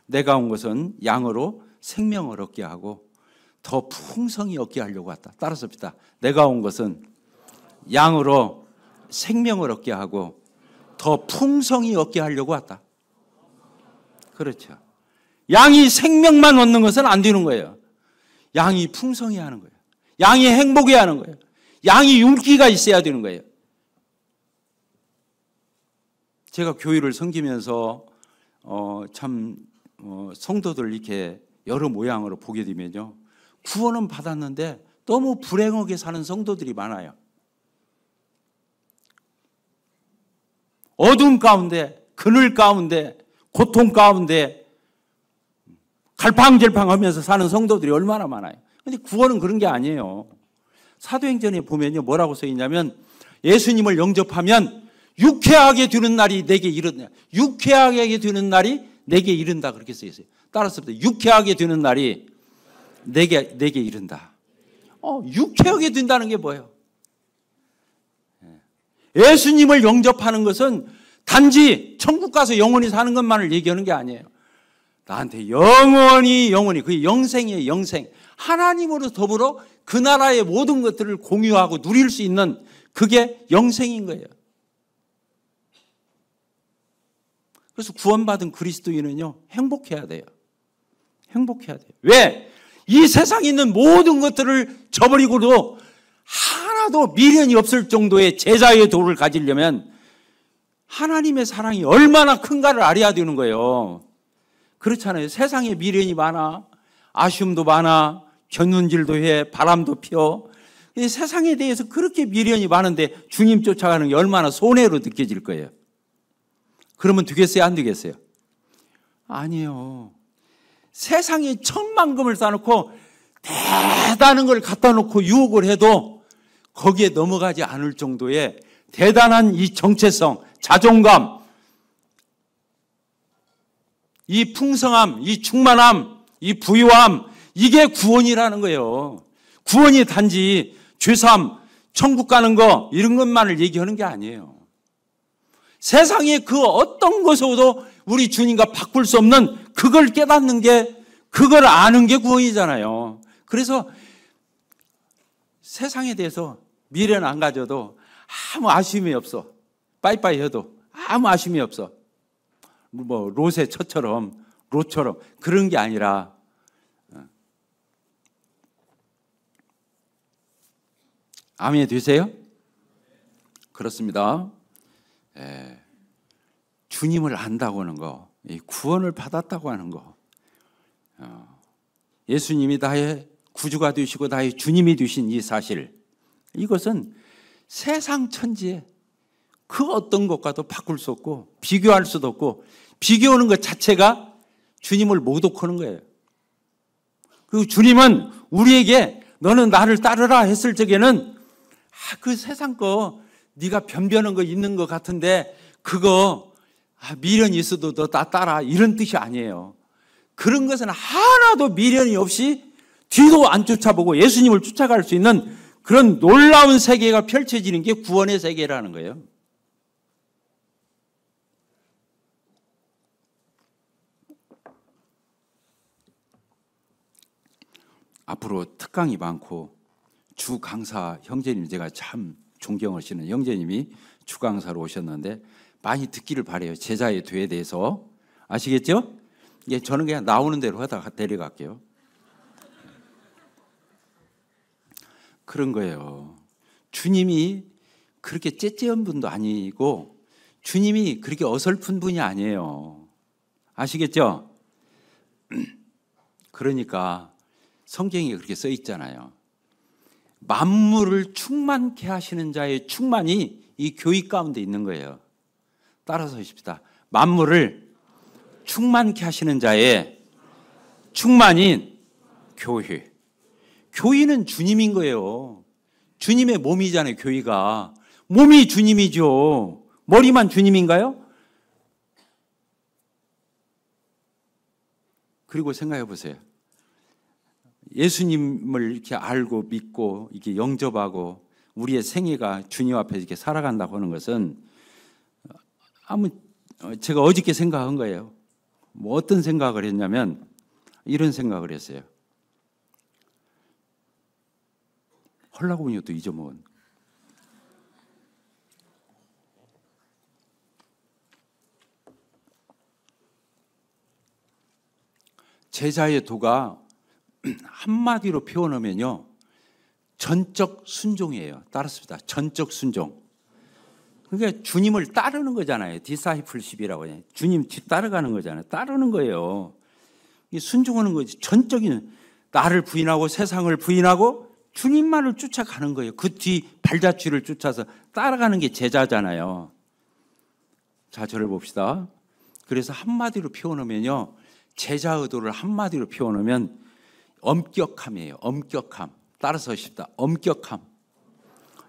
내가 온 것은 양으로 생명을 얻게 하고 더 풍성히 얻게 하려고 왔다. 따라서 봅다 내가 온 것은 양으로 생명을 얻게 하고 더 풍성히 얻게 하려고 왔다. 그렇죠. 양이 생명만 얻는 것은 안 되는 거예요. 양이 풍성해 하는 거예요. 양이 행복해 하는 거예요. 양이 윤기가 있어야 되는 거예요. 제가 교회를 섬기면서 어, 참 어, 성도들 이렇게 여러 모양으로 보게 되면요. 구원은 받았는데 너무 불행하게 사는 성도들이 많아요. 어둠 가운데, 그늘 가운데, 고통 가운데 갈팡질팡 하면서 사는 성도들이 얼마나 많아요. 근데 구원은 그런 게 아니에요. 사도행전에 보면요. 뭐라고 써 있냐면 예수님을 영접하면 유쾌하게 되는 날이 내게 이르냐. 유쾌하게 되는 날이 내게 이른다. 그렇게 써 있어요. 따라서 유쾌하게 되는 날이 내게, 내게 이른다. 어, 유쾌하게 된다는 게 뭐예요? 예. 예수님을 영접하는 것은 단지 천국 가서 영원히 사는 것만을 얘기하는 게 아니에요. 나한테 영원히 영원히 그 영생이에요 영생 하나님으로 더불어 그 나라의 모든 것들을 공유하고 누릴 수 있는 그게 영생인 거예요. 그래서 구원받은 그리스도인은요, 행복해야 돼요. 행복해야 돼요. 왜? 이 세상에 있는 모든 것들을 저버리고도 하나도 미련이 없을 정도의 제자의 도를 가지려면 하나님의 사랑이 얼마나 큰가를 알아야 되는 거예요. 그렇잖아요. 세상에 미련이 많아. 아쉬움도 많아. 견눈질도 해. 바람도 피어. 세상에 대해서 그렇게 미련이 많은데 주님 쫓아가는 게 얼마나 손해로 느껴질 거예요. 그러면 되겠어요? 안 되겠어요? 아니요 세상에 천만금을 쌓아놓고 대단한 걸 갖다 놓고 유혹을 해도 거기에 넘어가지 않을 정도의 대단한 이 정체성, 자존감, 이 풍성함, 이 충만함, 이 부유함, 이게 구원이라는 거예요. 구원이 단지 죄삼, 천국 가는 거, 이런 것만을 얘기하는 게 아니에요. 세상의 그 어떤 것으로도 우리 주님과 바꿀 수 없는 그걸 깨닫는 게 그걸 아는 게 구원이잖아요. 그래서 세상에 대해서 미련안 가져도 아무 아쉬움이 없어. 빠이빠이 해도 아무 아쉬움이 없어. 뭐 롯의 처처럼 롯처럼 그런 게 아니라 아멘 어. 되세요? 그렇습니다. 예, 주님을 안다고 하는 거, 구원을 받았다고 하는 거, 어, 예수님이 나의 구주가 되시고 나의 주님이 되신 이 사실, 이것은 세상 천지에 그 어떤 것과도 바꿀 수 없고 비교할 수도 없고 비교하는 것 자체가 주님을 모독하는 거예요. 그리고 주님은 우리에게 너는 나를 따르라 했을 적에는 아, 그 세상 거 네가 변변한 거 있는 것 같은데 그거 아, 미련이 있어도 너 따라 이런 뜻이 아니에요. 그런 것은 하나도 미련이 없이 뒤도 안 쫓아보고 예수님을 쫓아갈 수 있는 그런 놀라운 세계가 펼쳐지는 게 구원의 세계라는 거예요. 앞으로 특강이 많고 주 강사 형제님 제가 참 존경하시는 영재님이 주강사로 오셨는데 많이 듣기를 바래요. 제자의 뒤에 대해서 아시겠죠? 예, 저는 그냥 나오는 대로 하다가 데려갈게요. 그런 거예요. 주님이 그렇게 째째한 분도 아니고 주님이 그렇게 어설픈 분이 아니에요. 아시겠죠? 그러니까 성경에 그렇게 써 있잖아요. 만물을 충만케 하시는 자의 충만이 이 교육 가운데 있는 거예요. 따라서 하십시다. 만물을 충만케 하시는 자의 충만인 교회. 교회는 주님인 거예요. 주님의 몸이잖아요, 교회가. 몸이 주님이죠. 머리만 주님인가요? 그리고 생각해 보세요. 예수님을 이렇게 알고 믿고 이렇게 영접하고 우리의 생애가 주님 앞에 이렇게 살아간다고 하는 것은 어, 아무 어, 제가 어저께 생각한 거예요. 뭐 어떤 생각을 했냐면 이런 생각을 했어요. 헐라고 보또 잊어먹은. 제자의 도가 한마디로 표현하면요. 전적 순종이에요. 따랐습니다. 전적 순종. 그러 주님을 따르는 거잖아요. 디사이플십이라고 해요. 주님 뒤 따라가는 거잖아요. 따르는 거예요. 순종하는 거지. 전적인 나를 부인하고 세상을 부인하고 주님만을 쫓아가는 거예요. 그 뒤 발자취를 쫓아서 따라가는 게 제자잖아요. 자, 저를 봅시다. 그래서 한마디로 표현하면요. 제자 의도를 한마디로 표현하면 엄격함이에요. 엄격함. 따라서 하십다. 엄격함.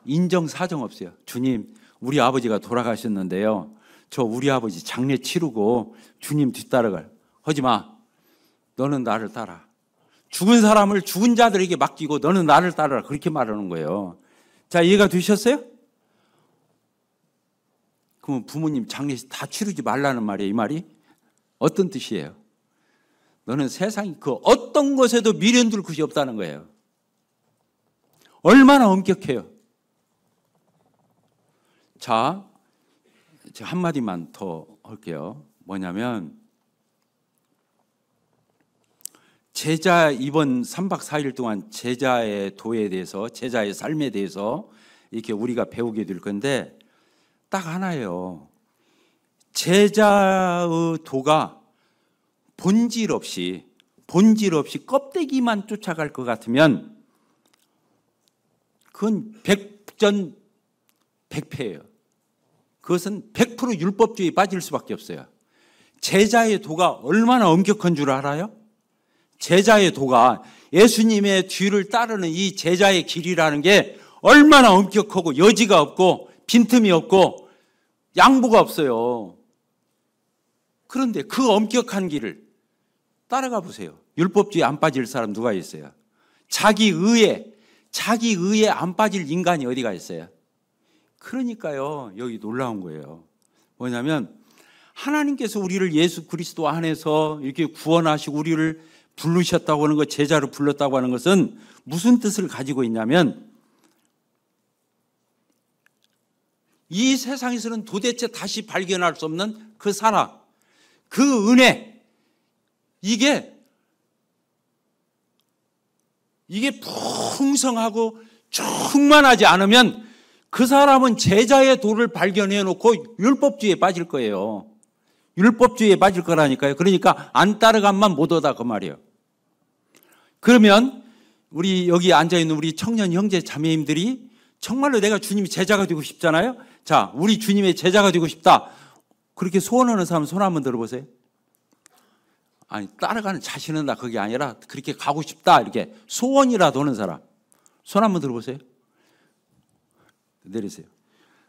인정 사정 없어요. 주님, 우리 아버지가 돌아가셨는데요. 저 우리 아버지 장례 치르고 주님 뒤따라갈. 하지 마. 너는 나를 따라. 죽은 사람을 죽은 자들에게 맡기고 너는 나를 따르라. 그렇게 말하는 거예요. 자, 이해가 되셨어요? 그러면 부모님 장례식 다 치르지 말라는 말이에요. 이 말이 어떤 뜻이에요? 너는 세상 이그 어떤 것에도 미련둘 것이 없다는 거예요. 얼마나 엄격해요. 자, 제 한마디만 더 할게요. 뭐냐면, 제자, 이번 3박 4일 동안 제자의 도에 대해서, 제자의 삶에 대해서 이렇게 우리가 배우게 될 건데, 딱 하나예요. 제자의 도가 본질 없이 본질 없이 껍데기만 쫓아갈 것 같으면 그건 백전 백패예요. 그것은 100% 율법주의에 빠질 수밖에 없어요. 제자의 도가 얼마나 엄격한 줄 알아요? 제자의 도가 예수님의 뒤를 따르는 이 제자의 길이라는 게 얼마나 엄격하고 여지가 없고 빈틈이 없고 양보가 없어요. 그런데 그 엄격한 길을 따라가 보세요. 율법주의 안 빠질 사람 누가 있어요? 자기 의에 자기 의에 안 빠질 인간이 어디가 있어요? 그러니까요. 여기 놀라운 거예요. 뭐냐면 하나님께서 우리를 예수 그리스도 안에서 이렇게 구원하시고 우리를 부르셨다고 하는 것, 제자로 불렀다고 하는 것은 무슨 뜻을 가지고 있냐면 이 세상에서는 도대체 다시 발견할 수 없는 그 사랑, 그 은혜, 이게 이게 풍성하고 충만하지 않으면 그 사람은 제자의 도를 발견해 놓고 율법주의에 빠질 거예요. 율법주의에 빠질 거라니까요. 그러니까 안 따라간만 못 얻다 그 말이에요. 그러면 우리 여기 앉아 있는 우리 청년 형제 자매님들이 정말로 내가 주님이 제자가 되고 싶잖아요. 자, 우리 주님의 제자가 되고 싶다. 그렇게 소원하는 사람 손 한번 들어보세요. 아니 따라가는 자신은 다 그게 아니라 그렇게 가고 싶다 이렇게 소원이라도 하는 사람 손 한 번 들어보세요. 내리세요.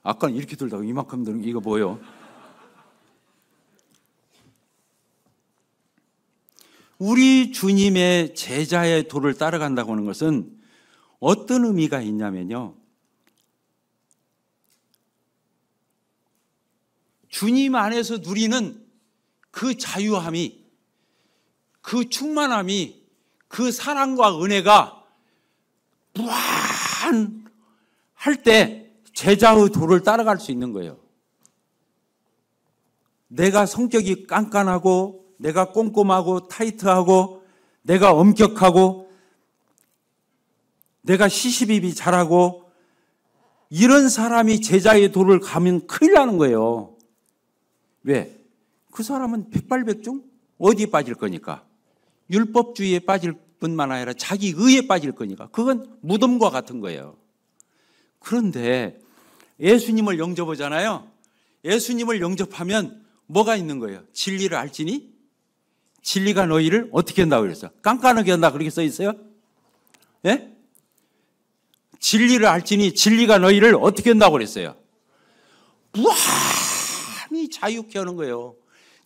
아까 이렇게 들다가 이만큼 들은 이거 뭐요? 우리 주님의 제자의 도를 따라간다고 하는 것은 어떤 의미가 있냐면요. 주님 안에서 누리는 그 자유함이 그 충만함이 그 사랑과 은혜가 무한할 때 제자의 도를 따라갈 수 있는 거예요. 내가 성격이 깐깐하고 내가 꼼꼼하고 타이트하고 내가 엄격하고 내가 시시비비 잘하고 이런 사람이 제자의 도를 가면 큰일 나는 거예요. 왜? 그 사람은 백발백중 어디 빠질 거니까. 율법주의에 빠질 뿐만 아니라 자기 의에 빠질 거니까 그건 무덤과 같은 거예요. 그런데 예수님을 영접하잖아요. 예수님을 영접하면 뭐가 있는 거예요? 진리를 알지니? 진리가 너희를 어떻게 한다고 그랬어? 요 깐깐하게 한다 그렇게 써 있어요? 예? 진리를 알지니 진리가 너희를 어떻게 한다고 그랬어요? 무한히 자유케 하는 거예요.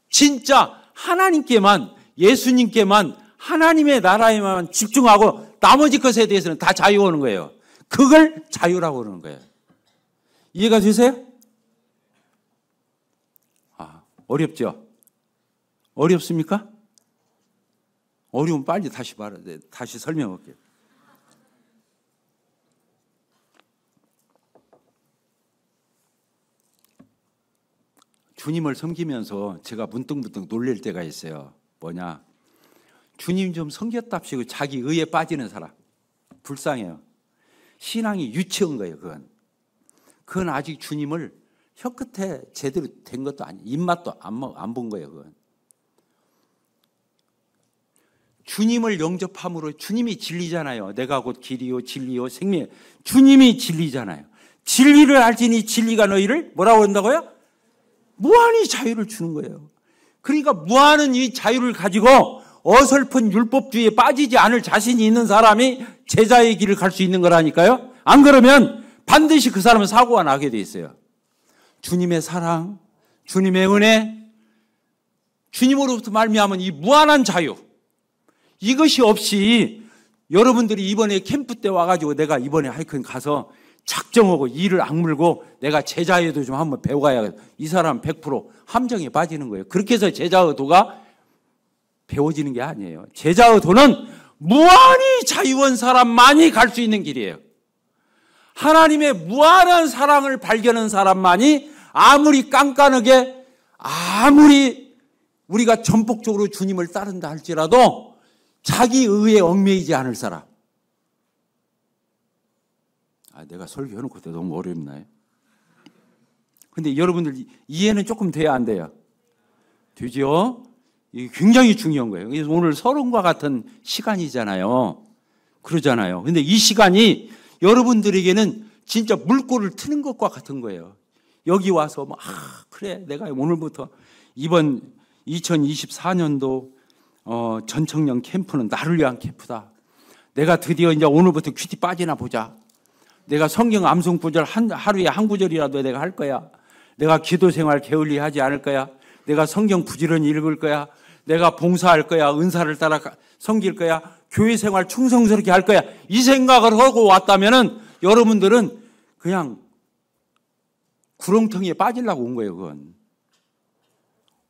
진짜 하나님께만 예수님께만 하나님의 나라에만 집중하고 나머지 것에 대해서는 다 자유 오는 거예요. 그걸 자유라고 그러는 거예요. 이해가 되세요? 아, 어렵죠? 어렵습니까? 어려우면 빨리 다시 말해, 네, 다시 설명할게요. 주님을 섬기면서 제가 문득문득 놀랄 때가 있어요. 뭐냐? 주님 좀 섬겼답시고 자기 의에 빠지는 사람. 불쌍해요. 신앙이 유치한 거예요, 그건. 그건 아직 주님을 혀끝에 제대로 된 것도 아니, 입맛도 안, 본 거예요, 그건. 주님을 영접함으로 주님이 진리잖아요. 내가 곧 길이요, 진리요, 생명. 주님이 진리잖아요. 진리를 알지니 진리가 너희를 뭐라고 한다고요? 무한히 자유를 주는 거예요. 그러니까 무한한 이 자유를 가지고 어설픈 율법주의에 빠지지 않을 자신이 있는 사람이 제자의 길을 갈 수 있는 거라니까요. 안 그러면 반드시 그 사람은 사고가 나게 돼 있어요. 주님의 사랑, 주님의 은혜, 주님으로부터 말미암은 이 무한한 자유 이것이 없이 여러분들이 이번에 캠프 때 와가지고 내가 이번에 하이큰 가서 작정하고 일을 악물고 내가 제자에도좀 한번 배워가야 이 사람 100% 함정에 빠지는 거예요. 그렇게 해서 제자의 도가 배워지는 게 아니에요. 제자의 도는 무한히 자유한 사람만이 갈 수 있는 길이에요. 하나님의 무한한 사랑을 발견한 사람만이 아무리 깐깐하게 아무리 우리가 전폭적으로 주님을 따른다 할지라도 자기 의에 얽매이지 않을 사람. 아, 내가 설교해놓고 너무 어렵나요? 근데 여러분들 이해는 조금 돼야 안 돼요? 되죠? 이 굉장히 중요한 거예요. 그래서 오늘 서론과 같은 시간이잖아요. 그러잖아요. 근데 이 시간이 여러분들에게는 진짜 물꼬를 트는 것과 같은 거예요. 여기 와서 뭐, 아, 그래. 내가 오늘부터 이번 2024년도 어, 전청년 캠프는 나를 위한 캠프다. 내가 드디어 이제 오늘부터 귀티 빠지나 보자. 내가 성경 암송 구절 한, 하루에 한 구절이라도 내가 할 거야. 내가 기도 생활 게을리 하지 않을 거야. 내가 성경 부지런히 읽을 거야. 내가 봉사할 거야. 은사를 따라 섬길 거야. 교회 생활 충성스럽게 할 거야. 이 생각을 하고 왔다면은 여러분들은 그냥 구렁텅이에 빠질라고 온 거예요, 그건.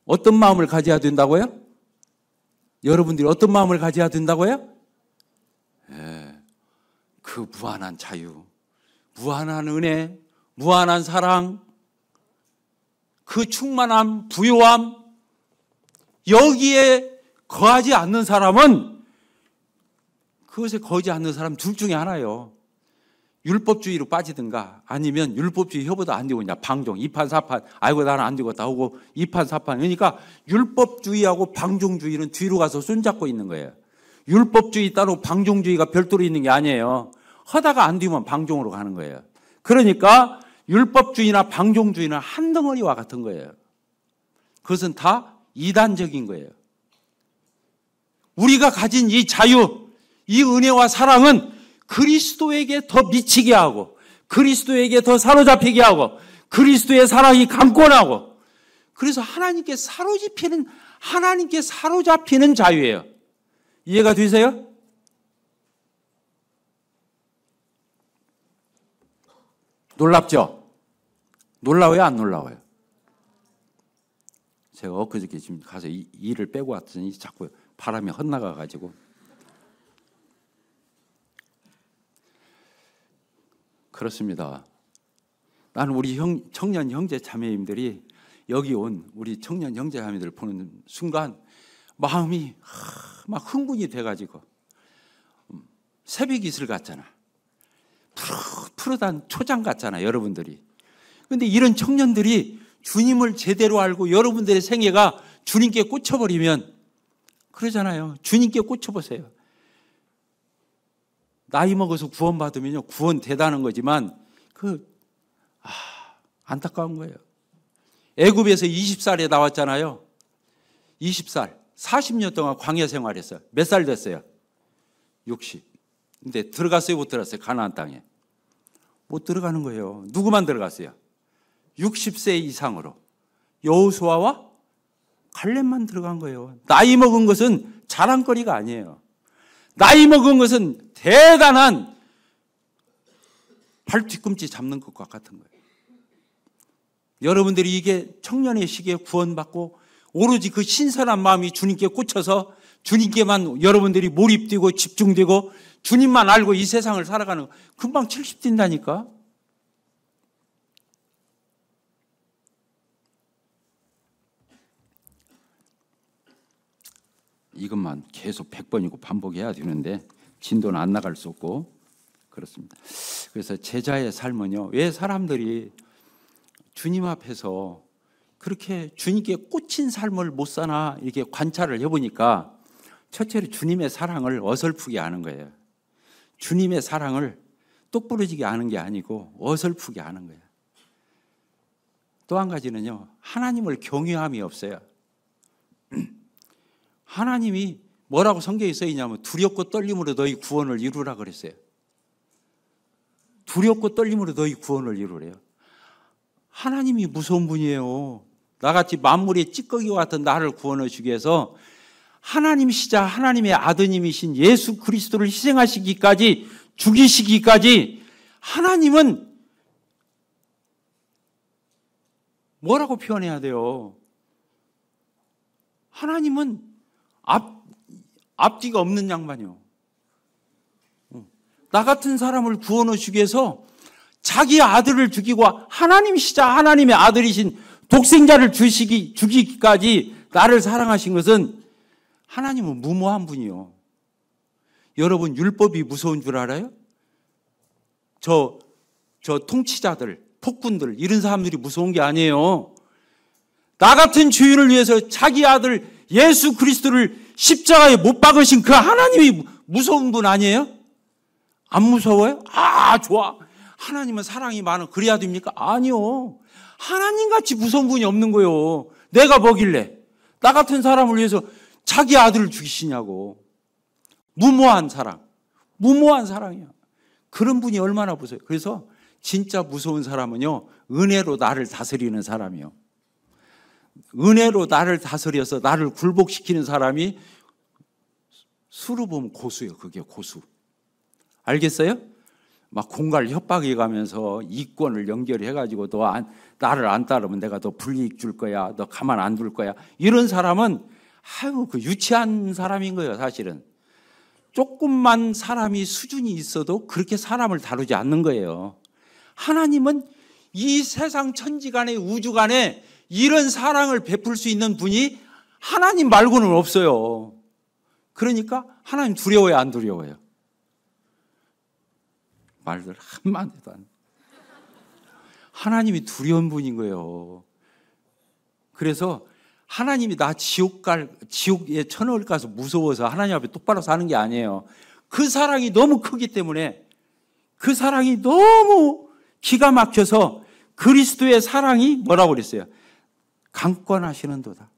어떤 마음을 가져야 된다고요? 여러분들이 어떤 마음을 가져야 된다고요? 예. 그 무한한 자유. 무한한 은혜, 무한한 사랑, 그 충만함, 부요함, 여기에 거하지 않는 사람은 그것에 거하지 않는 사람 둘 중에 하나요 율법주의로 빠지든가 아니면 율법주의 협의도 안 되고 그냥 방종 2판 4판 아이고 나는 안 되겠다 하고 2판 4판 그러니까 율법주의하고 방종주의는 뒤로 가서 손잡고 있는 거예요. 율법주의 따로 방종주의가 별도로 있는 게 아니에요. 하다가 안 되면 방종으로 가는 거예요. 그러니까 율법주의나 방종주의는 한 덩어리와 같은 거예요. 그것은 다 이단적인 거예요. 우리가 가진 이 자유, 이 은혜와 사랑은 그리스도에게 더 미치게 하고 그리스도에게 더 사로잡히게 하고 그리스도의 사랑이 강권하고 그래서 하나님께 사로잡히는 하나님께 사로잡히는 자유예요. 이해가 되세요? 놀랍죠? 놀라워요? 안 놀라워요? 제가 엊그저께 지금 가서 이, 이를 빼고 왔더니 자꾸 바람이 헛나가가지고 그렇습니다. 나는 우리 형, 청년 형제 자매님들이 여기 온 우리 청년 형제 자매들 보는 순간 마음이 하, 막 흥분이 돼가지고 음, 새벽 이슬 같잖아. 푸릇푸 초장 같잖아요, 여러분들이. 근데 이런 청년들이 주님을 제대로 알고 여러분들의 생애가 주님께 꽂혀버리면 그러잖아요. 주님께 꽂혀보세요. 나이 먹어서 구원받으면요, 구원 대단한 거지만 그, 아, 안타까운 거예요. 애굽에서 20살에 나왔잖아요. 20살. 40년 동안 광야 생활했어요. 몇 살 됐어요? 60. 근데 들어갔어요, 못 들어갔어요? 가나안 땅에. 못 들어가는 거예요. 누구만 들어갔어요? 60세 이상으로 여호수아와 갈렙만 들어간 거예요. 나이 먹은 것은 자랑거리가 아니에요. 나이 먹은 것은 대단한 발 뒤꿈치 잡는 것과 같은 거예요. 여러분들이 이게 청년의 시기에 구원받고 오로지 그 신선한 마음이 주님께 꽂혀서 주님께만 여러분들이 몰입되고 집중되고 주님만 알고 이 세상을 살아가는 거 금방 70된다니까. 이것만 계속 100번이고 반복해야 되는데 진도는 안 나갈 수 없고 그렇습니다. 그래서 제자의 삶은요. 왜 사람들이 주님 앞에서 그렇게 주님께 꽂힌 삶을 못 사나 이렇게 관찰을 해보니까 첫째로 주님의 사랑을 어설프게 아는 거예요. 주님의 사랑을 똑부러지게 아는 게 아니고 어설프게 아는 거예요. 또 한 가지는요, 하나님을 경외함이 없어요. 하나님이 뭐라고 성경에 써 있냐면 두렵고 떨림으로 너희 구원을 이루라 그랬어요. 두렵고 떨림으로 너희 구원을 이루래요. 하나님이 무서운 분이에요. 나같이 만물의 찌꺼기와 같은 나를 구원해 주기 위해서 하나님시자 하나님의 아드님이신 예수 그리스도를 희생하시기까지 죽이시기까지 하나님은 뭐라고 표현해야 돼요? 하나님은 앞, 앞뒤가 없는 양반이요. 나 같은 사람을 구원하시기 위해서 자기 아들을 죽이고 하나님시자 하나님의 아들이신 독생자를 주시기, 죽이기까지 나를 사랑하신 것은 하나님은 무모한 분이요. 여러분 율법이 무서운 줄 알아요? 저, 저 통치자들, 폭군들, 이런 사람들이 무서운 게 아니에요. 나 같은 주의를 위해서 자기 아들 예수 그리스도를 십자가에 못 박으신 그 하나님이 무서운 분 아니에요? 안 무서워요? 아, 좋아. 하나님은 사랑이 많아. 그래야 됩니까? 아니요. 하나님 같이 무서운 분이 없는 거예요. 내가 뭐길래? 나 같은 사람을 위해서 자기 아들을 죽이시냐고. 무모한 사랑. 무모한 사랑이야. 그런 분이 얼마나 무서워요. 그래서 진짜 무서운 사람은요, 은혜로 나를 다스리는 사람이요. 은혜로 나를 다스려서 나를 굴복시키는 사람이 수로 보면 고수예요. 그게 고수. 알겠어요? 막 공갈 협박해 가면서 이권을 연결해가지고 너 안, 나를 안 따르면 내가 너 불이익 줄 거야. 너 가만 안 둘 거야. 이런 사람은 아유, 그 유치한 사람인 거예요, 사실은. 조금만 사람이 수준이 있어도 그렇게 사람을 다루지 않는 거예요. 하나님은 이 세상 천지 간에 우주 간에 이런 사랑을 베풀 수 있는 분이 하나님 말고는 없어요. 그러니까 하나님 두려워요, 안 두려워요? 말들 한마디도 안. 하나님이 두려운 분인 거예요. 그래서 하나님이 나 지옥 갈 지옥에 천을 가서 무서워서 하나님 앞에 똑바로 사는 게 아니에요. 그 사랑이 너무 크기 때문에 그 사랑이 너무 기가 막혀서 그리스도의 사랑이 뭐라고 그랬어요? 강권하시는도다.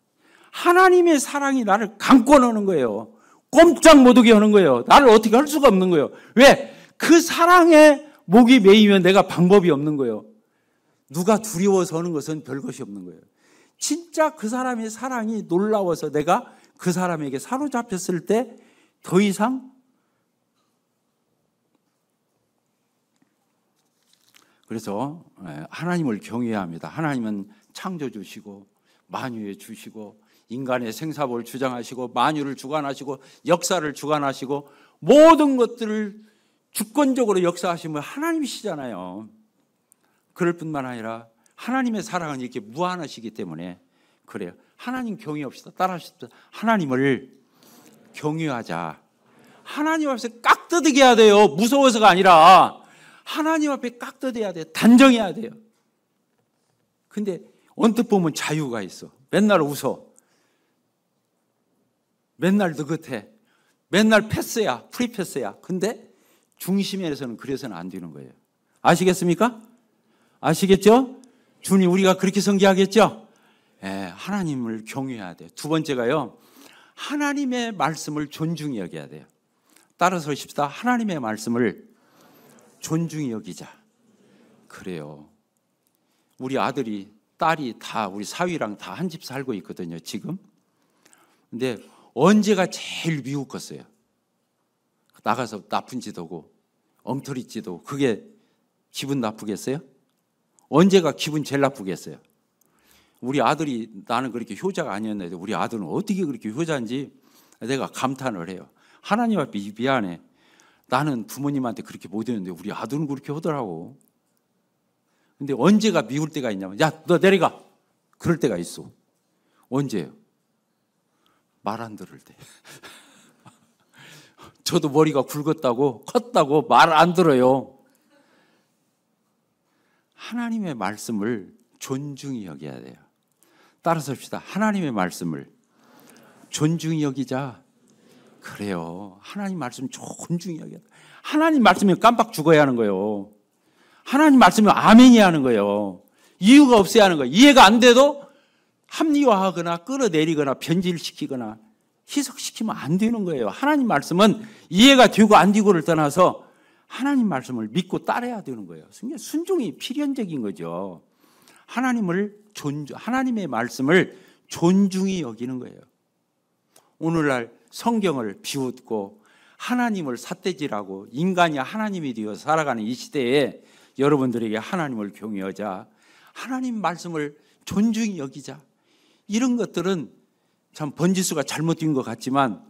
하나님의 사랑이 나를 강권하는 거예요. 꼼짝 못 오게 하는 거예요. 나를 어떻게 할 수가 없는 거예요. 왜? 그 사랑에 목이 메이면 내가 방법이 없는 거예요. 누가 두려워서 하는 것은 별것이 없는 거예요. 진짜 그 사람의 사랑이 놀라워서 내가 그 사람에게 사로잡혔을 때 더 이상 그래서 예, 하나님을 경외해야 합니다. 하나님은 창조주시고 만유의 주시고 인간의 생사벌 주장하시고 만유를 주관하시고 역사를 주관하시고 모든 것들을 주권적으로 역사하시면 하나님이시잖아요. 그럴 뿐만 아니라 하나님의 사랑은 이렇게 무한하시기 때문에 그래요. 하나님 경외합시다. 따라합시다. 하나님을 경외하자. 하나님 앞에깍듯하 해야 돼요. 무서워서가 아니라 하나님 앞에 깍듯해야 돼. 단정해야 돼요. 근데 언뜻 보면 자유가 있어. 맨날 웃어. 맨날 느긋해. 맨날 패스야. 프리패스야. 근데 중심에서는 그래서는 안 되는 거예요. 아시겠습니까? 아시겠죠? 주님 우리가 그렇게 성기하겠죠? 예, 하나님을 경외해야 돼두 번째가요. 하나님의 말씀을 존중히 여겨야 돼요. 따라서 십사 하나님의 말씀을 존중히 여기자. 그래요. 우리 아들이 딸이 다 우리 사위랑 다 한 집 살고 있거든요, 지금. 근데 언제가 제일 미웠겠어요? 나가서 나쁜 짓 하고 엉터리 짓도 그게 기분 나쁘겠어요? 언제가 기분 제일 나쁘겠어요? 우리 아들이 나는 그렇게 효자가 아니었는데 우리 아들은 어떻게 그렇게 효자인지 내가 감탄을 해요. 하나님 앞에 미안해. 나는 부모님한테 그렇게 못했는데 우리 아들은 그렇게 하더라고. 근데 언제가 미울 때가 있냐면 야너 내려가. 그럴 때가 있어. 언제요? 말 안 들을 때. 저도 머리가 굵었다고 컸다고 말 안 들어요. 하나님의 말씀을 존중히 여겨야 돼요. 따라서 합시다. 하나님의 말씀을 존중히 여기자. 그래요. 하나님 말씀 존중히 여겨야 돼. 하나님 말씀이 깜빡 죽어야 하는 거예요. 하나님 말씀이 아멘이 하는 거예요. 이유가 없어야 하는 거예요. 이해가 안 돼도 합리화하거나 끌어내리거나 변질시키거나 희석시키면 안 되는 거예요. 하나님 말씀은 이해가 되고 안 되고를 떠나서 하나님 말씀을 믿고 따라야 되는 거예요. 그러니까 순종이 필연적인 거죠. 하나님을 존중, 하나님의 말씀을 존중히 여기는 거예요. 오늘날 성경을 비웃고 하나님을 삿대질하고 인간이 하나님이 되어 살아가는 이 시대에 여러분들에게 하나님을 경외하자. 하나님 말씀을 존중히 여기자. 이런 것들은 참 번지수가 잘못된 것 같지만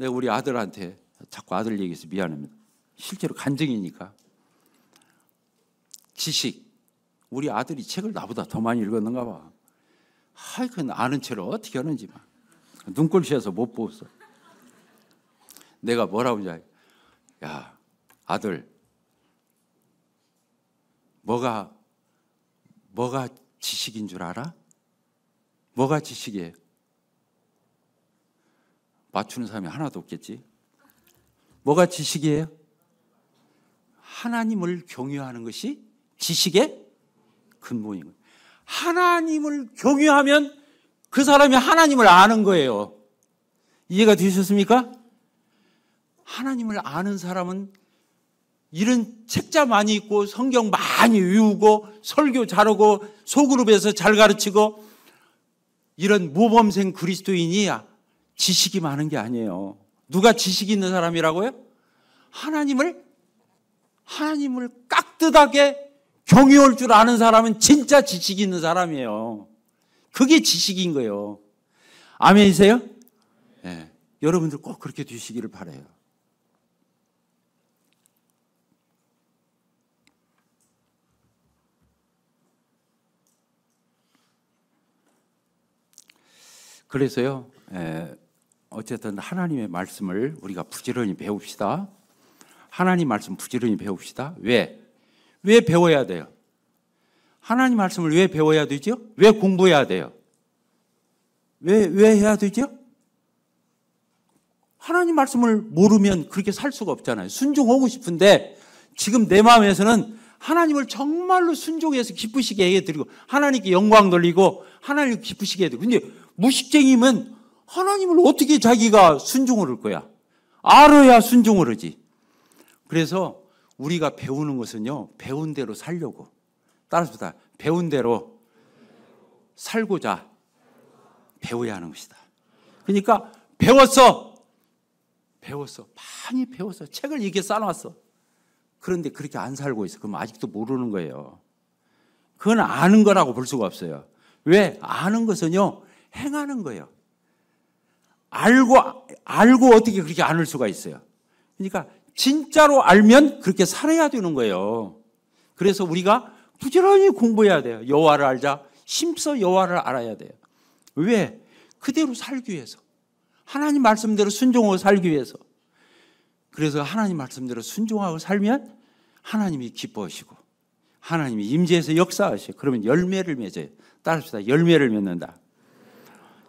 내가 네, 우리 아들한테 자꾸 아들 얘기해서 미안합니다. 실제로 간증이니까. 지식. 우리 아들이 책을 나보다 더 많이 읽었는가 봐. 하여간 아는 채로 어떻게 하는지 막. 눈꼴시에서 못 보았어. 내가 뭐라고 하냐. 야, 아들. 뭐가, 뭐가 지식인 줄 알아? 뭐가 지식이에요? 맞추는 사람이 하나도 없겠지. 뭐가 지식이에요? 하나님을 경외하는 것이 지식의 근본인 거예요. 하나님을 경외하면 그 사람이 하나님을 아는 거예요. 이해가 되셨습니까? 하나님을 아는 사람은 이런 책자 많이 읽고 성경 많이 외우고 설교 잘하고 소그룹에서 잘 가르치고 이런 모범생 그리스도인이야. 지식이 많은 게 아니에요. 누가 지식이 있는 사람이라고요? 하나님을 하나님을 깍듯하게 경유할 줄 아는 사람은 진짜 지식이 있는 사람이에요. 그게 지식인 거예요. 아멘이세요? 네. 여러분들 꼭 그렇게 되시기를 바래요. 그래서요. 예, 어쨌든 하나님의 말씀을 우리가 부지런히 배웁시다. 하나님 말씀 부지런히 배웁시다. 왜? 왜 배워야 돼요? 하나님 말씀을 왜 배워야 되죠? 왜 공부해야 돼요? 왜, 왜 해야 되죠? 하나님 말씀을 모르면 그렇게 살 수가 없잖아요. 순종하고 싶은데 지금 내 마음에서는 하나님을 정말로 순종해서 기쁘시게 해드리고 하나님께 영광 돌리고 하나님 기쁘시게 해드리고 근데 무식쟁이면 하나님을 어떻게 자기가 순종을 할 거야? 알아야 순종을 하지. 그래서 우리가 배우는 것은요, 배운 대로 살려고. 따라서다. 배운 대로 살고자 배워야 하는 것이다. 그러니까 배웠어. 배웠어. 많이 배웠어. 책을 이렇게 쌓아놨어. 그런데 그렇게 안 살고 있어. 그럼 아직도 모르는 거예요. 그건 아는 거라고 볼 수가 없어요. 왜? 아는 것은요, 행하는 거예요. 알고 알고 어떻게 그렇게 안을 수가 있어요. 그러니까 진짜로 알면 그렇게 살아야 되는 거예요. 그래서 우리가 부지런히 공부해야 돼요. 여호와를 알자. 심서 여호와를 알아야 돼요. 왜? 그대로 살기 위해서. 하나님 말씀대로 순종하고 살기 위해서. 그래서 하나님 말씀대로 순종하고 살면 하나님이 기뻐하시고 하나님이 임재에서 역사하시고 그러면 열매를 맺어요. 따릅시다. 열매를 맺는다.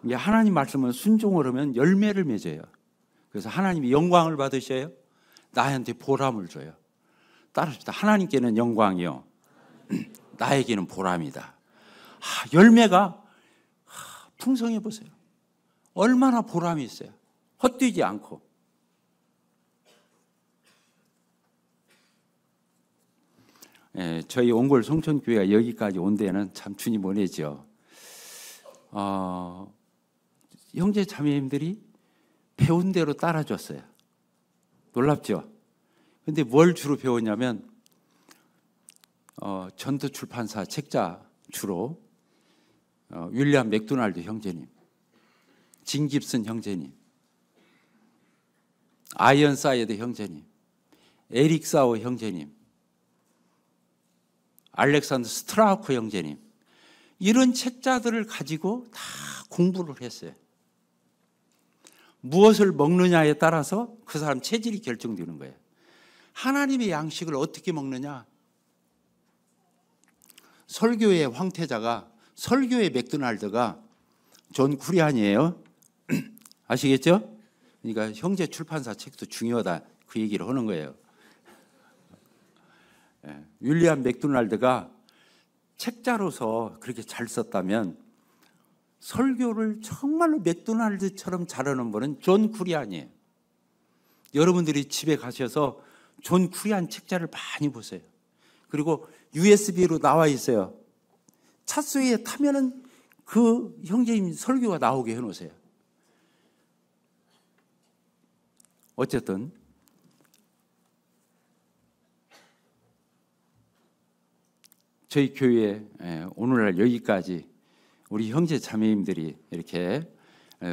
이게 하나님 말씀을 순종을 하면 열매를 맺어요. 그래서 하나님이 영광을 받으셔요. 나한테 보람을 줘요. 따릅시다. 하나님께는 영광이요. 나에게는 보람이다. 아, 열매가 아, 풍성해 보세요. 얼마나 보람이 있어요. 헛되지 않고. 예, 저희 온골 송천교회가 여기까지 온 데는 참 주님 은혜죠. 어, 형제 자매님들이 배운 대로 따라줬어요. 놀랍죠? 근데 뭘 주로 배웠냐면 어, 전투 출판사 책자 주로 어, 윌리엄 맥도날드 형제님, 진 깁슨 형제님, 아이언 사이드 형제님, 에릭 사오 형제님, 알렉산드 스트라우크 형제님 이런 책자들을 가지고 다 공부를 했어요. 무엇을 먹느냐에 따라서 그 사람 체질이 결정되는 거예요. 하나님의 양식을 어떻게 먹느냐? 설교의 황태자가 설교의 맥도날드가 존 쿠리안이에요. 아시겠죠? 그러니까 형제 출판사 책도 중요하다 그 얘기를 하는 거예요. 예, 윌리엄 맥도날드가 책자로서 그렇게 잘 썼다면 설교를 정말로 맥도날드처럼 잘하는 분은 존 쿠리안이에요. 여러분들이 집에 가셔서 존 쿠리안 책자를 많이 보세요. 그리고 USB로 나와 있어요. 차수에 타면은 그 형제님 설교가 나오게 해놓으세요. 어쨌든 저희 교회 예, 오늘날 여기까지 우리 형제 자매님들이 이렇게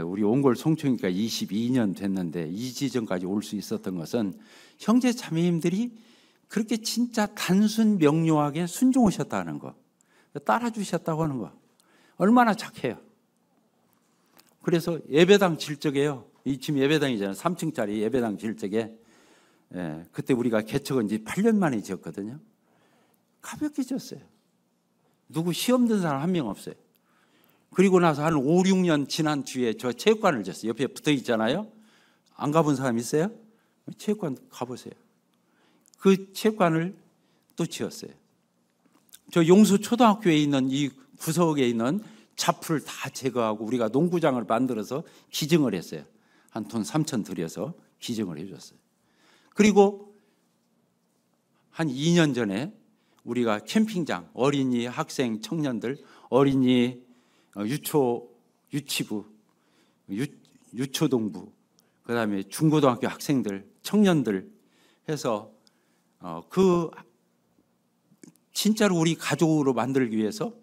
우리 온골 송총기가 22년 됐는데 이 지점까지 올 수 있었던 것은 형제 자매님들이 그렇게 진짜 단순 명료하게 순종하셨다는 거, 따라주셨다고 하는 거, 얼마나 착해요. 그래서 예배당 질적에요. 이쯤 예배당이잖아요. 3층짜리 예배당 질적에 예, 그때 우리가 개척은 이 8년 만에 지었거든요. 가볍게 지었어요. 누구 시험 든 사람 한 명 없어요. 그리고 나서 한 5, 6년 지난 뒤에 저 체육관을 졌어요. 옆에 붙어 있잖아요. 안 가본 사람 있어요? 체육관 가보세요. 그 체육관을 또 지었어요. 저 용수 초등학교에 있는 이 구석에 있는 자풀다 제거하고 우리가 농구장을 만들어서 기증을 했어요. 한 돈 3천 들여서 기증을 해줬어요. 그리고 한 2년 전에 우리가 캠핑장 어린이 학생 청년들 어린이 어, 유초 유치부 유, 유초동부 그다음에 중고등학교 학생들 청년들 해서 어, 그 진짜로 우리 가족으로 만들기 위해서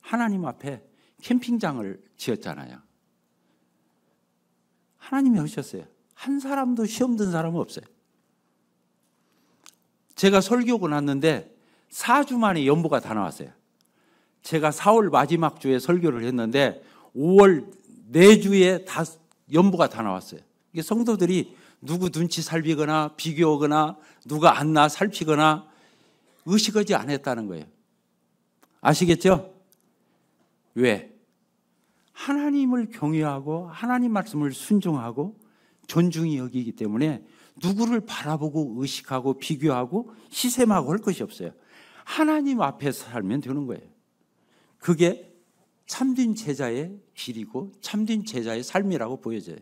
하나님 앞에 캠핑장을 지었잖아요. 하나님이 하셨어요. 한 사람도 시험 든 사람은 없어요. 제가 설교고 났는데 4주 만에 연보가 다 나왔어요. 제가 4월 마지막 주에 설교를 했는데 5월 4주에 다 연부가 다 나왔어요. 이게 성도들이 누구 눈치 살피거나 비교하거나 누가 안 나 살피거나 의식하지 않았다는 거예요. 아시겠죠? 왜? 하나님을 경외하고 하나님 말씀을 순종하고 존중이 여기기 때문에 누구를 바라보고 의식하고 비교하고 시샘하고 할 것이 없어요. 하나님 앞에서 살면 되는 거예요. 그게 참된 제자의 길이고 참된 제자의 삶이라고 보여져요.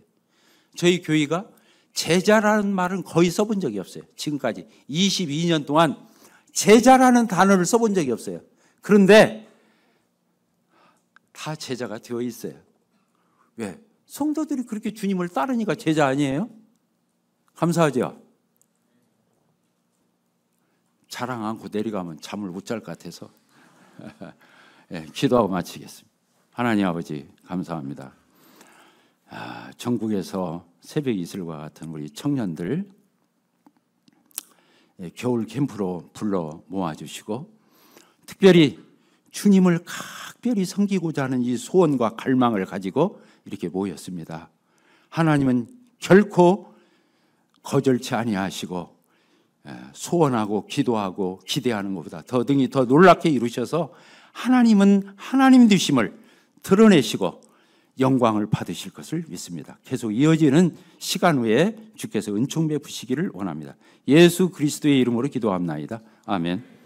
저희 교회가 제자라는 말은 거의 써본 적이 없어요. 지금까지 22년 동안 제자라는 단어를 써본 적이 없어요. 그런데 다 제자가 되어 있어요. 왜? 성도들이 그렇게 주님을 따르니까 제자 아니에요? 감사하죠? 자랑 안고 내려가면 잠을 못 잘 것 같아서. 예, 기도하고 마치겠습니다. 하나님 아버지 감사합니다. 아, 전국에서 새벽 이슬과 같은 우리 청년들 예, 겨울 캠프로 불러 모아주시고 특별히 주님을 각별히 섬기고자 하는 이 소원과 갈망을 가지고 이렇게 모였습니다. 하나님은 결코 거절치 아니하시고 예, 소원하고 기도하고 기대하는 것보다 더등이 더 놀랍게 이루셔서 하나님은 하나님 되심을 드러내시고 영광을 받으실 것을 믿습니다. 계속 이어지는 시간 후에 주께서 은총 베푸시기를 원합니다. 예수 그리스도의 이름으로 기도합니다 아멘.